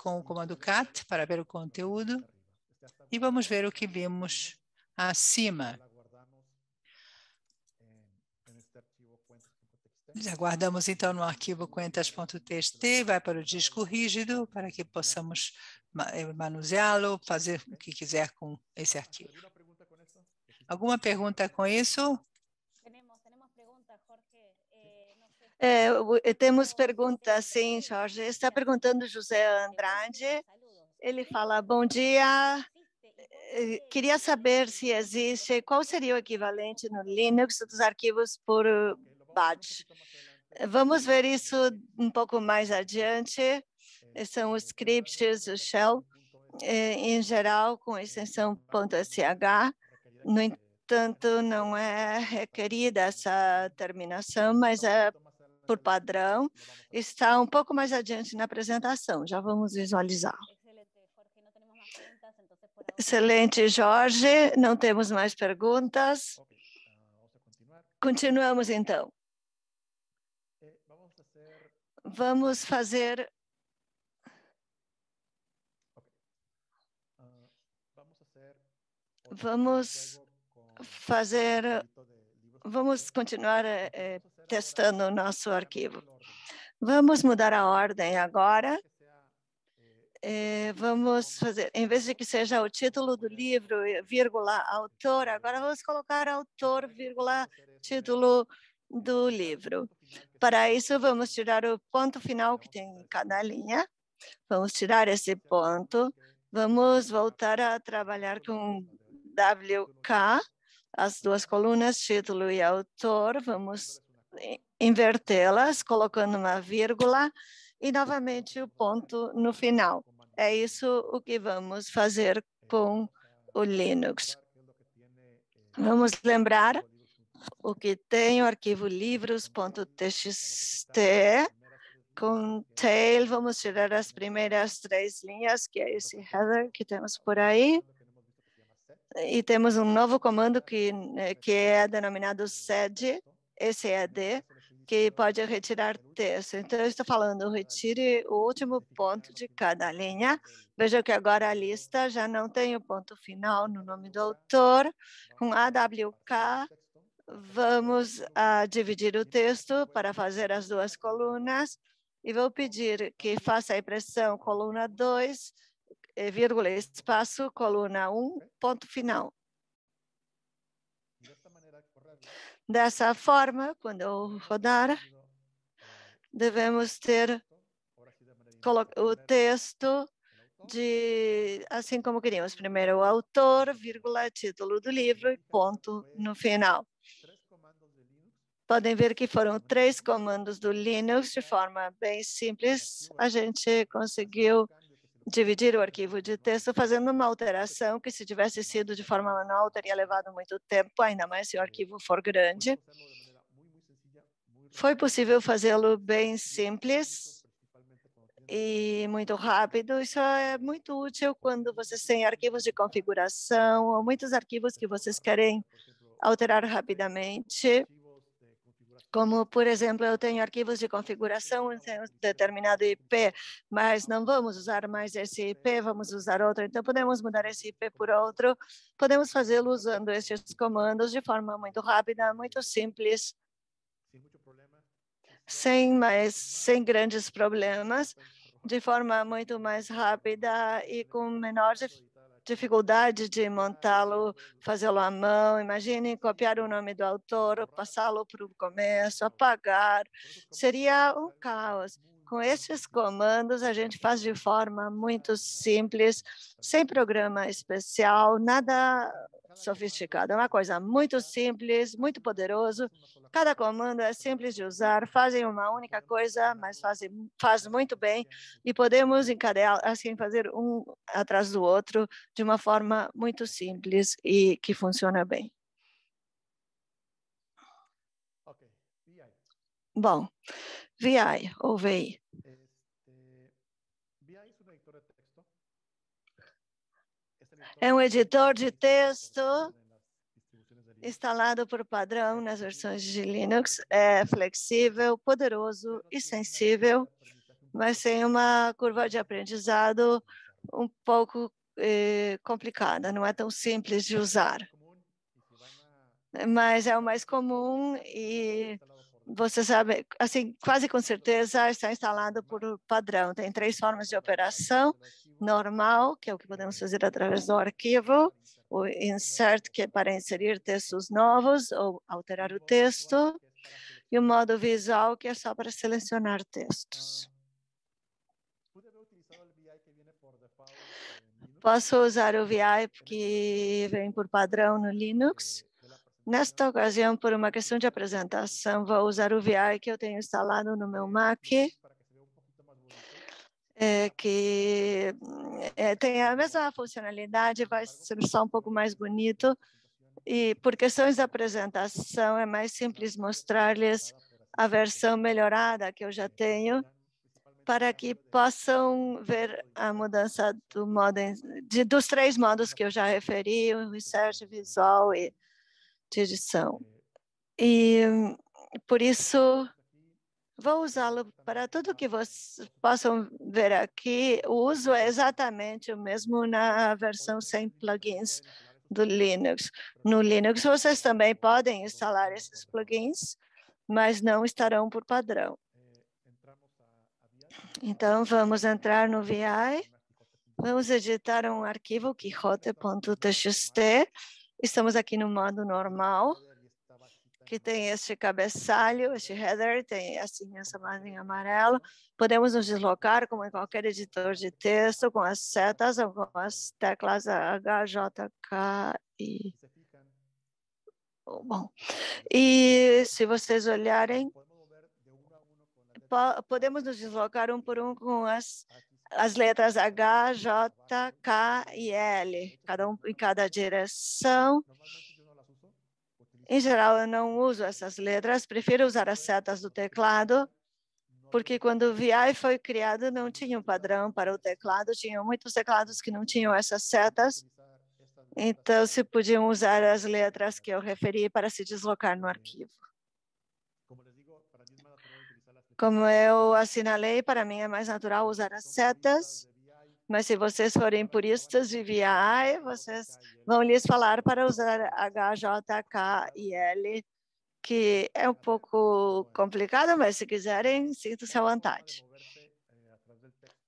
[SPEAKER 1] com o comando cat para ver o conteúdo. E vamos ver o que vimos acima. Já guardamos então no arquivo cuentas.txt, vai para o disco rígido para que possamos eh, manuseá-lo, fazer o que quiser com esse arquivo. Alguma pergunta com isso? É, eh, temos perguntas,
[SPEAKER 2] sim, Jorge. Está perguntando José Andrade. Ele fala, bom dia. Eh, queria saber se existe, qual seria o equivalente no Linux dos arquivos por é, vamos ver isso um pouco mais adiante. É. São os scripts do Shell, é, em geral, com extensão .sh. No entanto, não é requerida essa terminação, mas é por padrão. Está um pouco mais adiante na apresentação, já vamos visualizar. Excelente, Jorge. Não temos mais perguntas. Ah, Continuamos, então. Vamos fazer. Ah, vamos fazer. Vamos continuar é, testando o nosso arquivo. Vamos mudar a ordem agora. É, vamos fazer, em vez de que seja o título do livro, vírgula, autor, agora vamos colocar autor, vírgula, título do livro. Para isso, vamos tirar o ponto final que tem em cada linha. Vamos tirar esse ponto. Vamos voltar a trabalhar com WK, as duas colunas, título e autor. Vamos eh, invertê-las, colocando uma vírgula e novamente o ponto no final. É isso o que vamos fazer com o Linux. Vamos lembrar o que tem o arquivo livros.txt com tail, vamos tirar as primeiras três linhas, que é esse header que temos por aí. E temos um novo comando que, né, que é denominado sed, SED, que pode retirar texto. Então, eu estou falando, retire o último ponto de cada linha. Veja que agora a lista já não tem o ponto final no nome do autor, com AWK Vamos a dividir o texto para fazer as duas colunas e vou pedir que faça a impressão coluna 2, eh, vírgula, espaço, coluna 1, um, ponto final. Dessa forma, quando eu rodar, devemos ter o texto de assim como queríamos. Primeiro o autor, vírgula, título do livro e ponto no final. Podem ver que foram três comandos do Linux de forma bem simples. A gente conseguiu dividir o arquivo de texto fazendo uma alteração que se tivesse sido de forma manual teria levado muito tempo, ainda mais se o arquivo for grande. Foi possível fazê-lo bem simples e muito rápido. Isso é muito útil quando vocês têm arquivos de configuração ou muitos arquivos que vocês querem alterar rapidamente como, por exemplo, eu tenho arquivos de configuração em um determinado IP, mas não vamos usar mais esse IP, vamos usar outro. Então, podemos mudar esse IP por outro. Podemos fazê-lo usando esses comandos de forma muito rápida, muito simples, sem, mais, sem grandes problemas, de forma muito mais rápida e com menor dificuldade de montá-lo, fazê-lo à mão. Imagine copiar o nome do autor, passá-lo para o comércio, apagar. Seria um caos. Com esses comandos, a gente faz de forma muito simples, sem programa especial, nada sofisticado. É uma coisa muito simples, muito poderoso. Cada comando é simples de usar, fazem uma única coisa, mas fazem, faz muito bem e podemos encadear, assim, fazer um atrás do outro de uma forma muito simples e que funciona bem. Bom, VI ou VI. É um editor de texto instalado por padrão nas versões de Linux. É flexível, poderoso e sensível, mas tem uma curva de aprendizado um pouco eh, complicada, não é tão simples de usar. Mas é o mais comum e você sabe, assim, quase com certeza está instalado por padrão. Tem três formas de operação normal, que é o que podemos fazer através do arquivo, o insert, que é para inserir textos novos ou alterar o texto, e o modo visual, que é só para selecionar textos. Posso usar o VI que vem por padrão no Linux. Nesta ocasião, por uma questão de apresentação, vou usar o VI que eu tenho instalado no meu Mac é, que é, tem a mesma funcionalidade, vai ser só um pouco mais bonito e por questões de apresentação é mais simples mostrar-lhes a versão melhorada que eu já tenho para que possam ver a mudança do modo de, dos três modos que eu já referi, o research visual e de edição. E por isso Vou usá-lo para tudo que vocês possam ver aqui. O uso é exatamente o mesmo na versão sem plugins do Linux. No Linux, vocês também podem instalar esses plugins, mas não estarão por padrão. É, então, vamos entrar no VI. Vamos é editar um arquivo, é quixote.txt. Estamos aqui no modo normal que tem este cabeçalho, este header, tem assim, essa imensa amarela. Podemos nos deslocar, como em qualquer editor de texto, com as setas ou com as teclas H, J, K e... Né? Oh, bom, e se vocês olharem, podemos nos deslocar um por um com as, as letras H, J, K e L, cada um em cada direção. Em geral, eu não uso essas letras, prefiro usar as setas do teclado, porque quando o VI foi criado, não tinha um padrão para o teclado, tinham muitos teclados que não tinham essas setas, então se podiam usar as letras que eu referi para se deslocar no arquivo. Como eu assinalei, para mim é mais natural usar as setas, mas se vocês forem puristas de VI, vocês vão lhes falar para usar HJKIL, que é um pouco complicado, mas se quiserem, sinto se à vontade.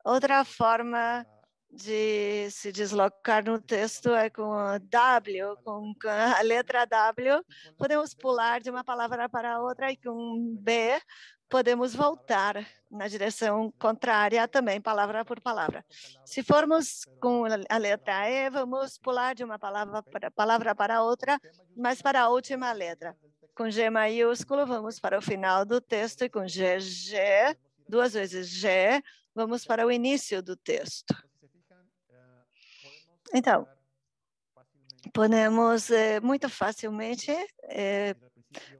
[SPEAKER 2] Outra forma de se deslocar no texto é com W, com a letra W, podemos pular de uma palavra para outra e com B podemos voltar na direção contrária também, palavra por palavra. Se formos com a letra E, vamos pular de uma palavra para, palavra para outra, mas para a última letra. Com G maiúsculo, vamos para o final do texto, e com G, G, duas vezes G, vamos para o início do texto. Então, podemos eh, muito facilmente eh,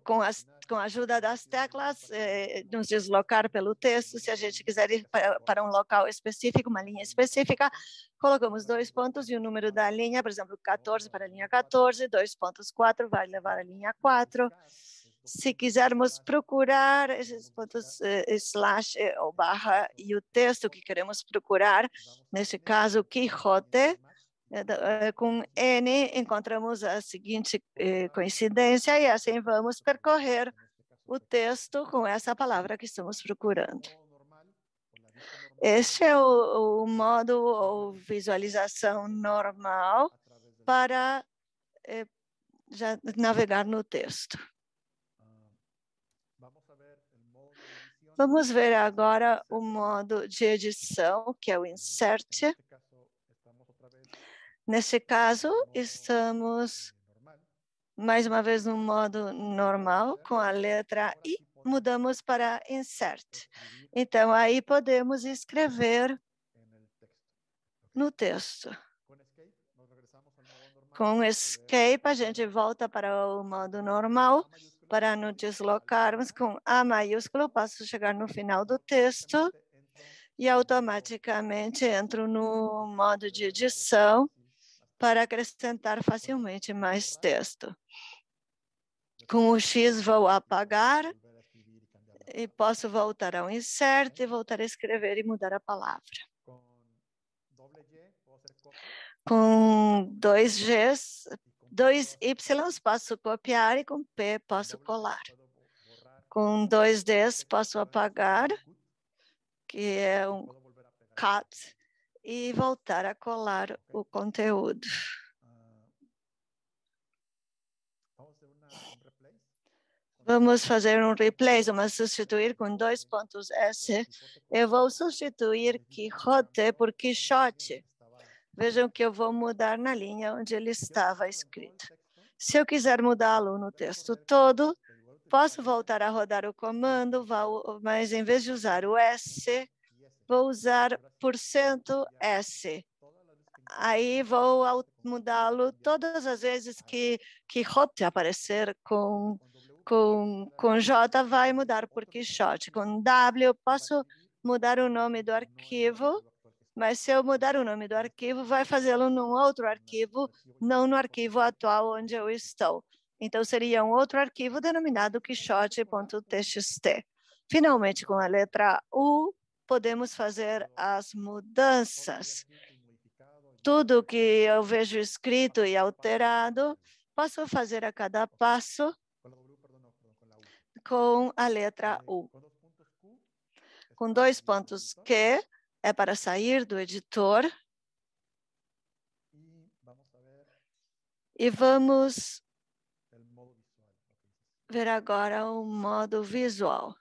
[SPEAKER 2] com, as, com a ajuda das teclas, eh, nos deslocar pelo texto. Se a gente quiser ir para, para um local específico, uma linha específica, colocamos dois pontos e o número da linha, por exemplo, 14 para a linha 14, dois pontos 4 vai levar a linha 4 se quisermos procurar esses pontos eh, slash eh, ou barra e o texto que queremos procurar, nesse caso, Quixote, eh, eh, com N encontramos a seguinte eh, coincidência e assim vamos percorrer o texto com essa palavra que estamos procurando. Este é o, o modo ou visualização normal para já navegar no texto. Vamos ver agora o modo de edição, que é o insert. Nesse caso, estamos mais uma vez no modo normal, com a letra I, mudamos para insert. Então, aí podemos escrever no texto. Com escape, a gente volta para o modo normal, para nos deslocarmos com A maiúsculo, posso chegar no final do texto e automaticamente entro no modo de edição para acrescentar facilmente mais texto. Com o X vou é apagar e posso voltar ao insert e voltar a escrever e mudar a palavra. Com dois Gs, dois Ys posso copiar e com P posso colar. Com dois Ds posso apagar, que é um cut, e voltar a colar o conteúdo. Ah. Vamos fazer um replace, vamos substituir com dois pontos S. Eu vou substituir uhum. Quixote por Quixote. Vejam que eu vou mudar na linha onde ele estava escrito. Se eu quiser mudá-lo no texto todo, posso voltar a rodar o comando, mas em vez de usar o S, vou usar porcento %s. Aí vou mudá-lo todas as vezes que, que hot aparecer com, com, com J, vai mudar por Quixote. Com W, eu posso mudar o nome do arquivo, mas se eu mudar o nome do arquivo, vai fazê-lo num outro arquivo, não no arquivo atual onde eu estou. Então, seria um outro arquivo denominado quixote.txt. Finalmente, com a letra U, podemos fazer as mudanças. Tudo que eu vejo escrito e alterado, posso fazer a cada passo com a letra U. Com dois pontos Q, é para sair do editor. E vamos ver agora o modo visual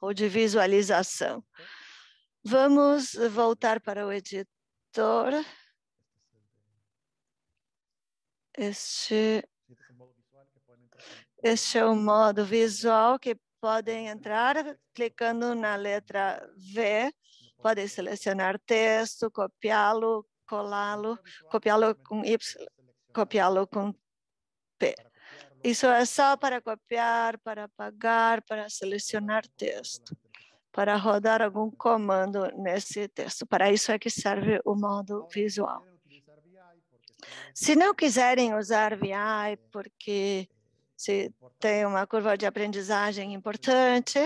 [SPEAKER 2] ou de visualização. Vamos voltar para o editor. Este, este é o modo visual que podem entrar clicando na letra V, podem selecionar texto, copiá-lo, colá-lo, copiá-lo com Y, copiá-lo com P. Isso é só para copiar, para apagar, para selecionar texto, para rodar algum comando nesse texto. Para isso é que serve o modo visual. Se não quiserem usar VI, porque se tem uma curva de aprendizagem importante,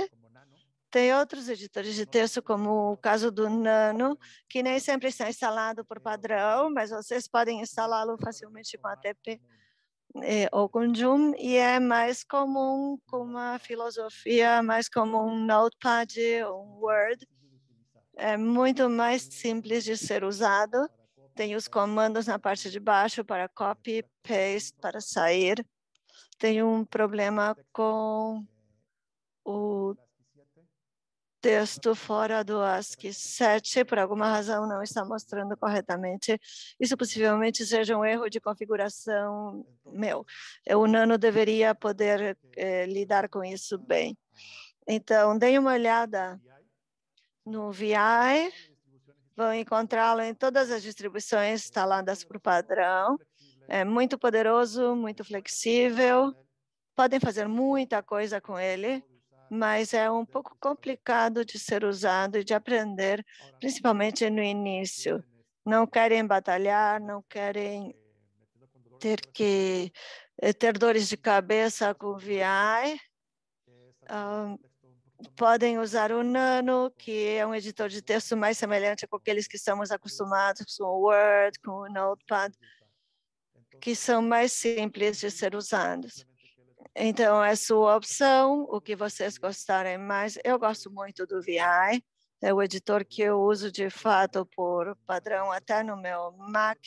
[SPEAKER 2] tem outros editores de texto, como o caso do Nano, que nem sempre está instalado por padrão, mas vocês podem instalá-lo facilmente com a TP é, o conjunto e é mais comum com uma filosofia mais como um notepad, um Word. É muito mais simples de ser usado. Tem os comandos na parte de baixo para copy, paste, para sair. Tem um problema com o texto fora do ASCII 7, por alguma razão não está mostrando corretamente. Isso possivelmente seja um erro de configuração meu. O Nano deveria poder eh, lidar com isso bem. Então, deem uma olhada no VI, vão encontrá-lo em todas as distribuições instaladas por padrão. É muito poderoso, muito flexível, podem fazer muita coisa com ele mas é um né. pouco complicado de ser usado e de aprender, principalmente no início. Né, não querem batalhar, não né, querem ter que eh, ter dores de cabeça com VI. É um, podem usar o Nano, que é um editor de texto mais semelhante com aqueles que estamos acostumados com o Word, com o Notepad, tá. que são então, mais é simples de ser usados. Então, é sua opção, o que vocês gostarem mais. Eu gosto muito do VI, é o editor que eu uso de fato por padrão, até no meu Mac.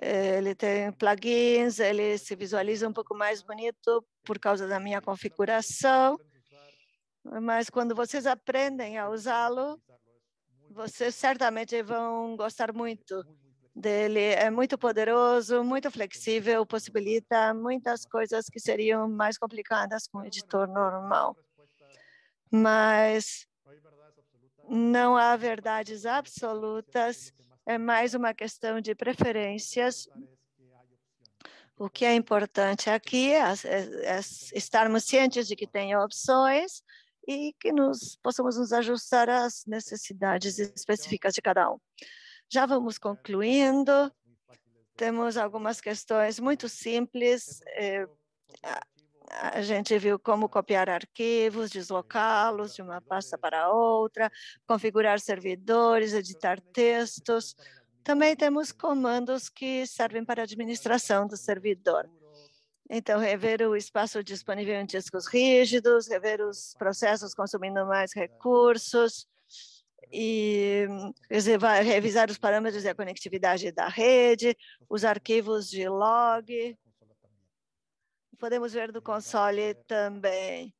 [SPEAKER 2] Ele tem plugins, ele se visualiza um pouco mais bonito por causa da minha configuração. Mas quando vocês aprendem a usá-lo, vocês certamente vão gostar muito dele é muito poderoso, muito flexível, possibilita muitas coisas que seriam mais complicadas com um editor normal. Mas não há verdades absolutas, é mais uma questão de preferências. O que é importante aqui é, é, é estarmos cientes de que tem opções e que nos possamos nos ajustar às necessidades específicas de cada um. Já vamos concluindo. Temos algumas questões muito simples. Eh, a gente viu como copiar arquivos, deslocá-los de uma pasta para outra, configurar servidores, editar textos. Também temos comandos que servem para a administração do servidor. Então, rever o espaço disponível em discos rígidos, rever os processos consumindo mais recursos, e revisar os parâmetros e a conectividade da rede, os arquivos de log. Podemos ver do console também.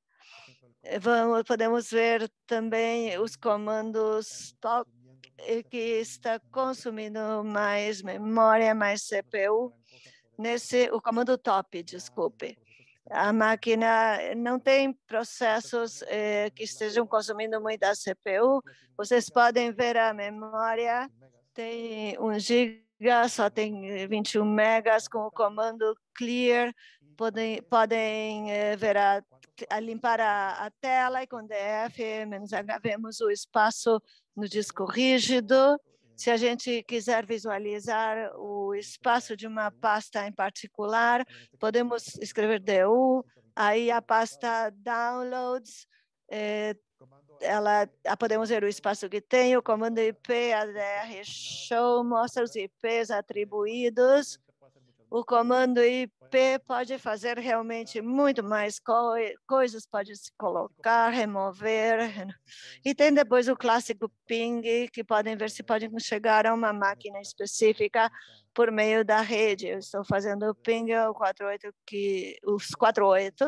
[SPEAKER 2] Vamos, podemos ver também os comandos top, que está consumindo mais memória, mais CPU. Nesse, o comando top, desculpe a máquina não tem processos eh, eh, que estejam consumindo muita CPU. Vocês podem ver a memória, tem 1 um giga, só tem 21 eh, megas com o comando clear. Podem, podem eh, ver a, a limpar a, a, tela e com DF-H vemos o espaço no disco rígido. Se a gente quiser visualizar o espaço de uma pasta em particular, podemos escrever DU, aí a pasta Downloads, eh, ela, podemos ver o espaço que tem, o comando IP, ADR show, mostra os IPs atribuídos, o comando IP pode fazer realmente muito mais co coisas, pode se colocar, remover. E tem depois o clássico ping, que podem ver se podem chegar a uma máquina específica por meio da rede. Eu estou fazendo o ping, o 48, que, os 48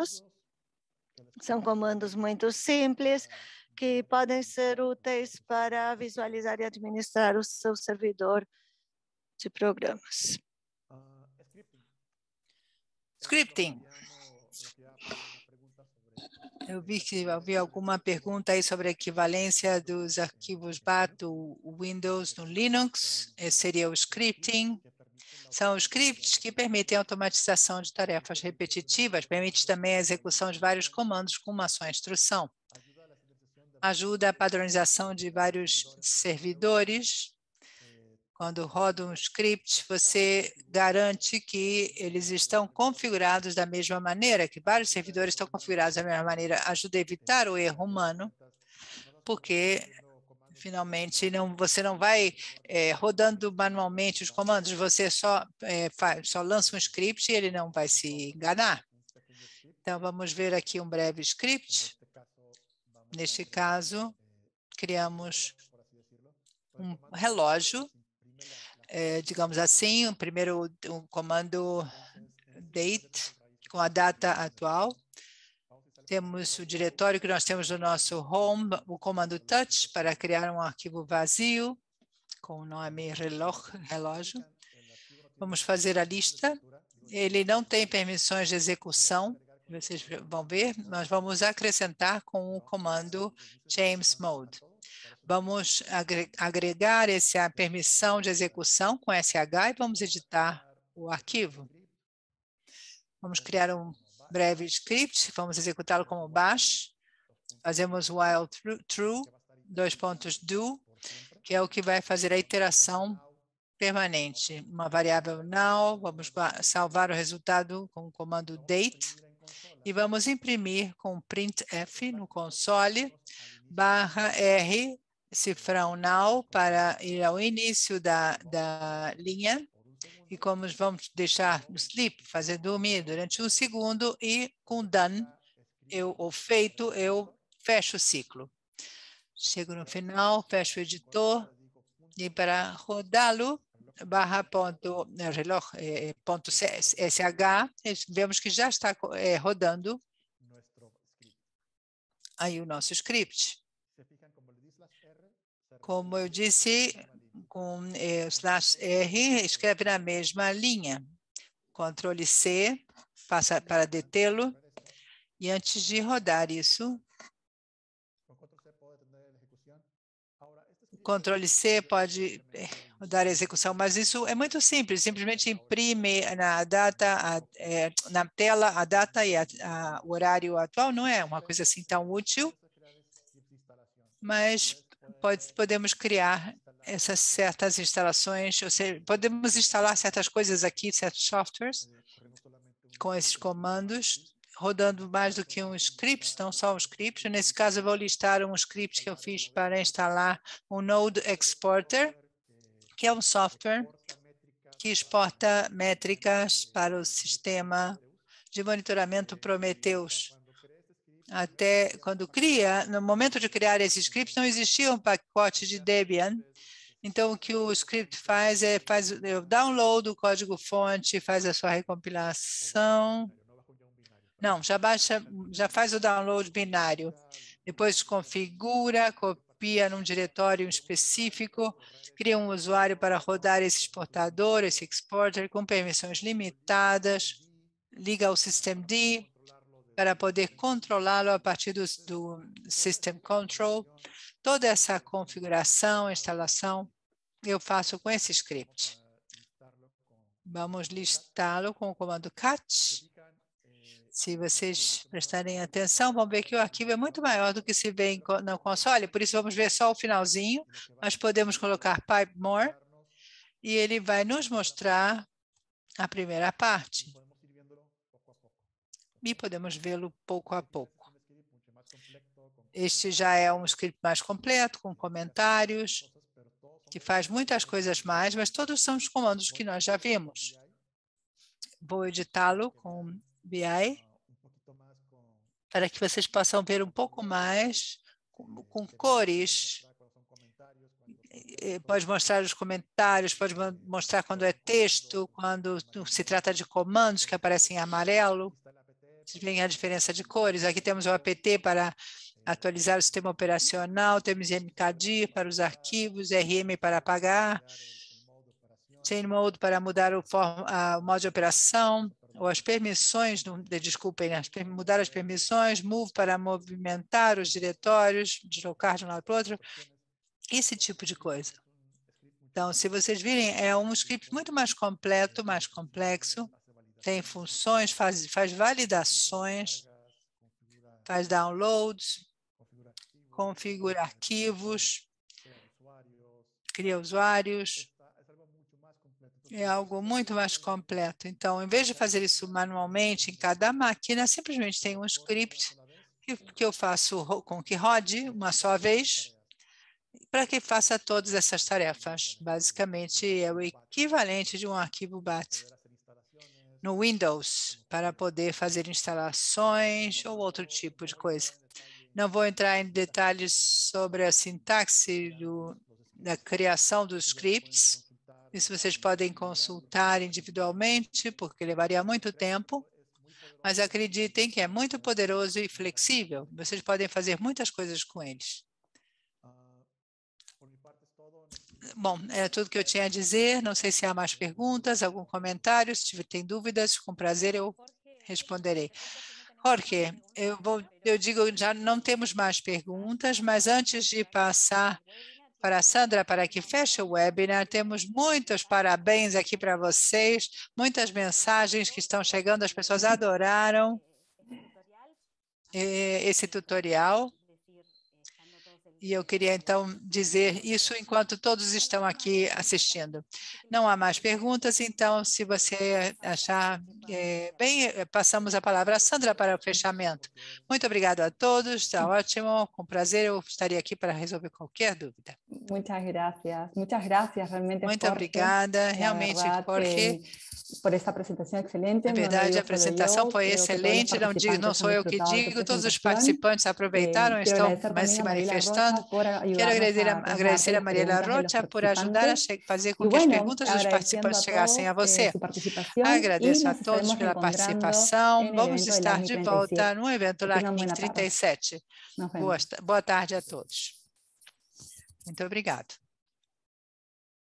[SPEAKER 2] são comandos muito simples, que podem ser úteis para visualizar e administrar o seu servidor de
[SPEAKER 1] programas. Scripting. Eu vi que havia alguma pergunta aí sobre a equivalência dos arquivos BAT, o Windows no Linux, Esse seria o scripting. São scripts que permitem a automatização de tarefas repetitivas, permite também a execução de vários comandos com uma só instrução. Ajuda a padronização de vários servidores, quando roda um script, você garante que eles estão configurados da mesma maneira, que vários servidores estão configurados da mesma maneira. Ajuda a evitar o erro humano, porque finalmente não, você não vai é, rodando manualmente os comandos, você só, é, faz, só lança um script e ele não vai se enganar. Então, vamos ver aqui um breve script. Neste caso, criamos um relógio é, digamos assim, um primeiro um comando date com a data atual. Temos o diretório que nós temos no nosso home, o comando touch para criar um arquivo vazio com o nome reloj, relógio. Vamos fazer a lista. Ele não tem permissões de execução, vocês vão ver. Nós vamos acrescentar com o comando James Mode. Vamos agregar essa permissão de execução com SH e vamos editar o arquivo. Vamos criar um breve script, vamos executá-lo como bash. Fazemos while true, true, dois pontos do, que é o que vai fazer a iteração permanente. Uma variável now, vamos salvar o resultado com o comando date e vamos imprimir com printf no console barra R cifrão now para ir ao início da, da linha e como vamos deixar no sleep, fazer dormir durante um segundo e com done, eu, ou feito, eu fecho o ciclo. Chego no final, fecho o editor e para rodá-lo, barra ponto, é, reloj, é, é, ponto sh, vemos que já está rodando aí o nosso script. Como eu disse, com eh, slash R, escreve na mesma linha. Controle C, passa para detê-lo. E antes de rodar isso, Controle C pode eh, rodar a execução, mas isso é muito simples, simplesmente imprime na data, a, é, na tela a data e a, a, o horário atual, não é uma coisa assim tão útil, mas pode, podemos criar essas certas instalações, ou seja, podemos instalar certas coisas aqui, certos softwares, com esses comandos, rodando mais do que um script, não só um script. Nesse caso, eu vou listar um script que eu fiz para instalar um Node Exporter, que é um software que exporta métricas para o sistema de monitoramento Prometheus até quando cria, no momento de criar esse script, não existia um pacote de Debian. Então, o que o script faz é faz o download do código-fonte, faz a sua recompilação. Não, já baixa, já faz o download binário. Depois configura, copia num diretório específico, cria um usuário para rodar esse exportador, esse exporter com permissões limitadas, liga ao systemd, para poder controlá-lo a partir do, do System Control. Toda essa configuração, instalação, eu faço com esse script. Vamos listá-lo com o comando cat. Se vocês prestarem atenção, vão ver que o arquivo é muito maior do que se vê no console, por isso vamos ver só o finalzinho, mas podemos colocar pipe more e ele vai nos mostrar a primeira parte e podemos vê-lo pouco a pouco. Este já é um script mais completo, com comentários, que faz muitas coisas mais, mas todos são os comandos que nós já vimos. Vou editá-lo com BI para que vocês possam ver um pouco mais com, com cores. Pode mostrar os comentários, pode mostrar quando é texto, quando se trata de comandos que aparecem em amarelo vem a diferença de cores. Aqui temos o APT para atualizar o sistema operacional, temos MKDIR para os arquivos, RM para apagar, Chain Mode para mudar o, o modo de operação, ou as permissões, desculpem, as, mudar as permissões, Move para movimentar os diretórios, deslocar de um lado para o outro, esse tipo de coisa. Então, se vocês virem, é um script muito mais completo, mais complexo, tem funções, faz, faz validações, faz downloads, configura arquivos, cria usuários. É algo muito mais é completo. Então, em vez de fazer isso manualmente em cada máquina, simplesmente tem um script que eu faço com que rode uma só vez para que faça todas essas tarefas. Basicamente, é o equivalente de um arquivo BAT no Windows para poder fazer instalações ou outro tipo de coisa. Não vou entrar em detalhes sobre a sintaxe do, da criação dos scripts. Isso vocês podem consultar individualmente, porque levaria muito tempo. Mas acreditem que é muito poderoso e flexível. Vocês podem fazer muitas coisas com eles. Bom, era é tudo que eu tinha a dizer. Não sei se há mais perguntas, algum comentário. Se tem dúvidas, com prazer eu responderei. Jorge, eu, vou, eu digo, já não temos mais perguntas, mas antes de passar para a Sandra para que feche o webinar. Temos muitos parabéns aqui para vocês, muitas mensagens que estão chegando, as pessoas adoraram eh, esse tutorial. E eu queria, então, dizer isso enquanto todos estão aqui assistindo. Não há mais perguntas, então, se você achar é, bem, eh, passamos a palavra à Sandra para o fechamento. Muito obrigado a todos, está ótimo, com prazer, eu estaria aqui para resolver qualquer dúvida. Muitas gracias, muitas gracias, realmente. Muito Jorge. obrigada, realmente, Jorge. Por esta apresentação excelente. Na é verdade, a apresentação foi excelente, não, digo, não sou eu que digo, todos os participantes aproveitaram, eh, estão se manifestando. Quero agradecer a, agradecer a Mariela Rocha por ajudar a fazer com que as perguntas dos participantes chegassem a eh, você. Agradeço a todos pela participação. Vamos estar de volta no evento em 37. Boa, boa tarde a todos. Muito obrigado.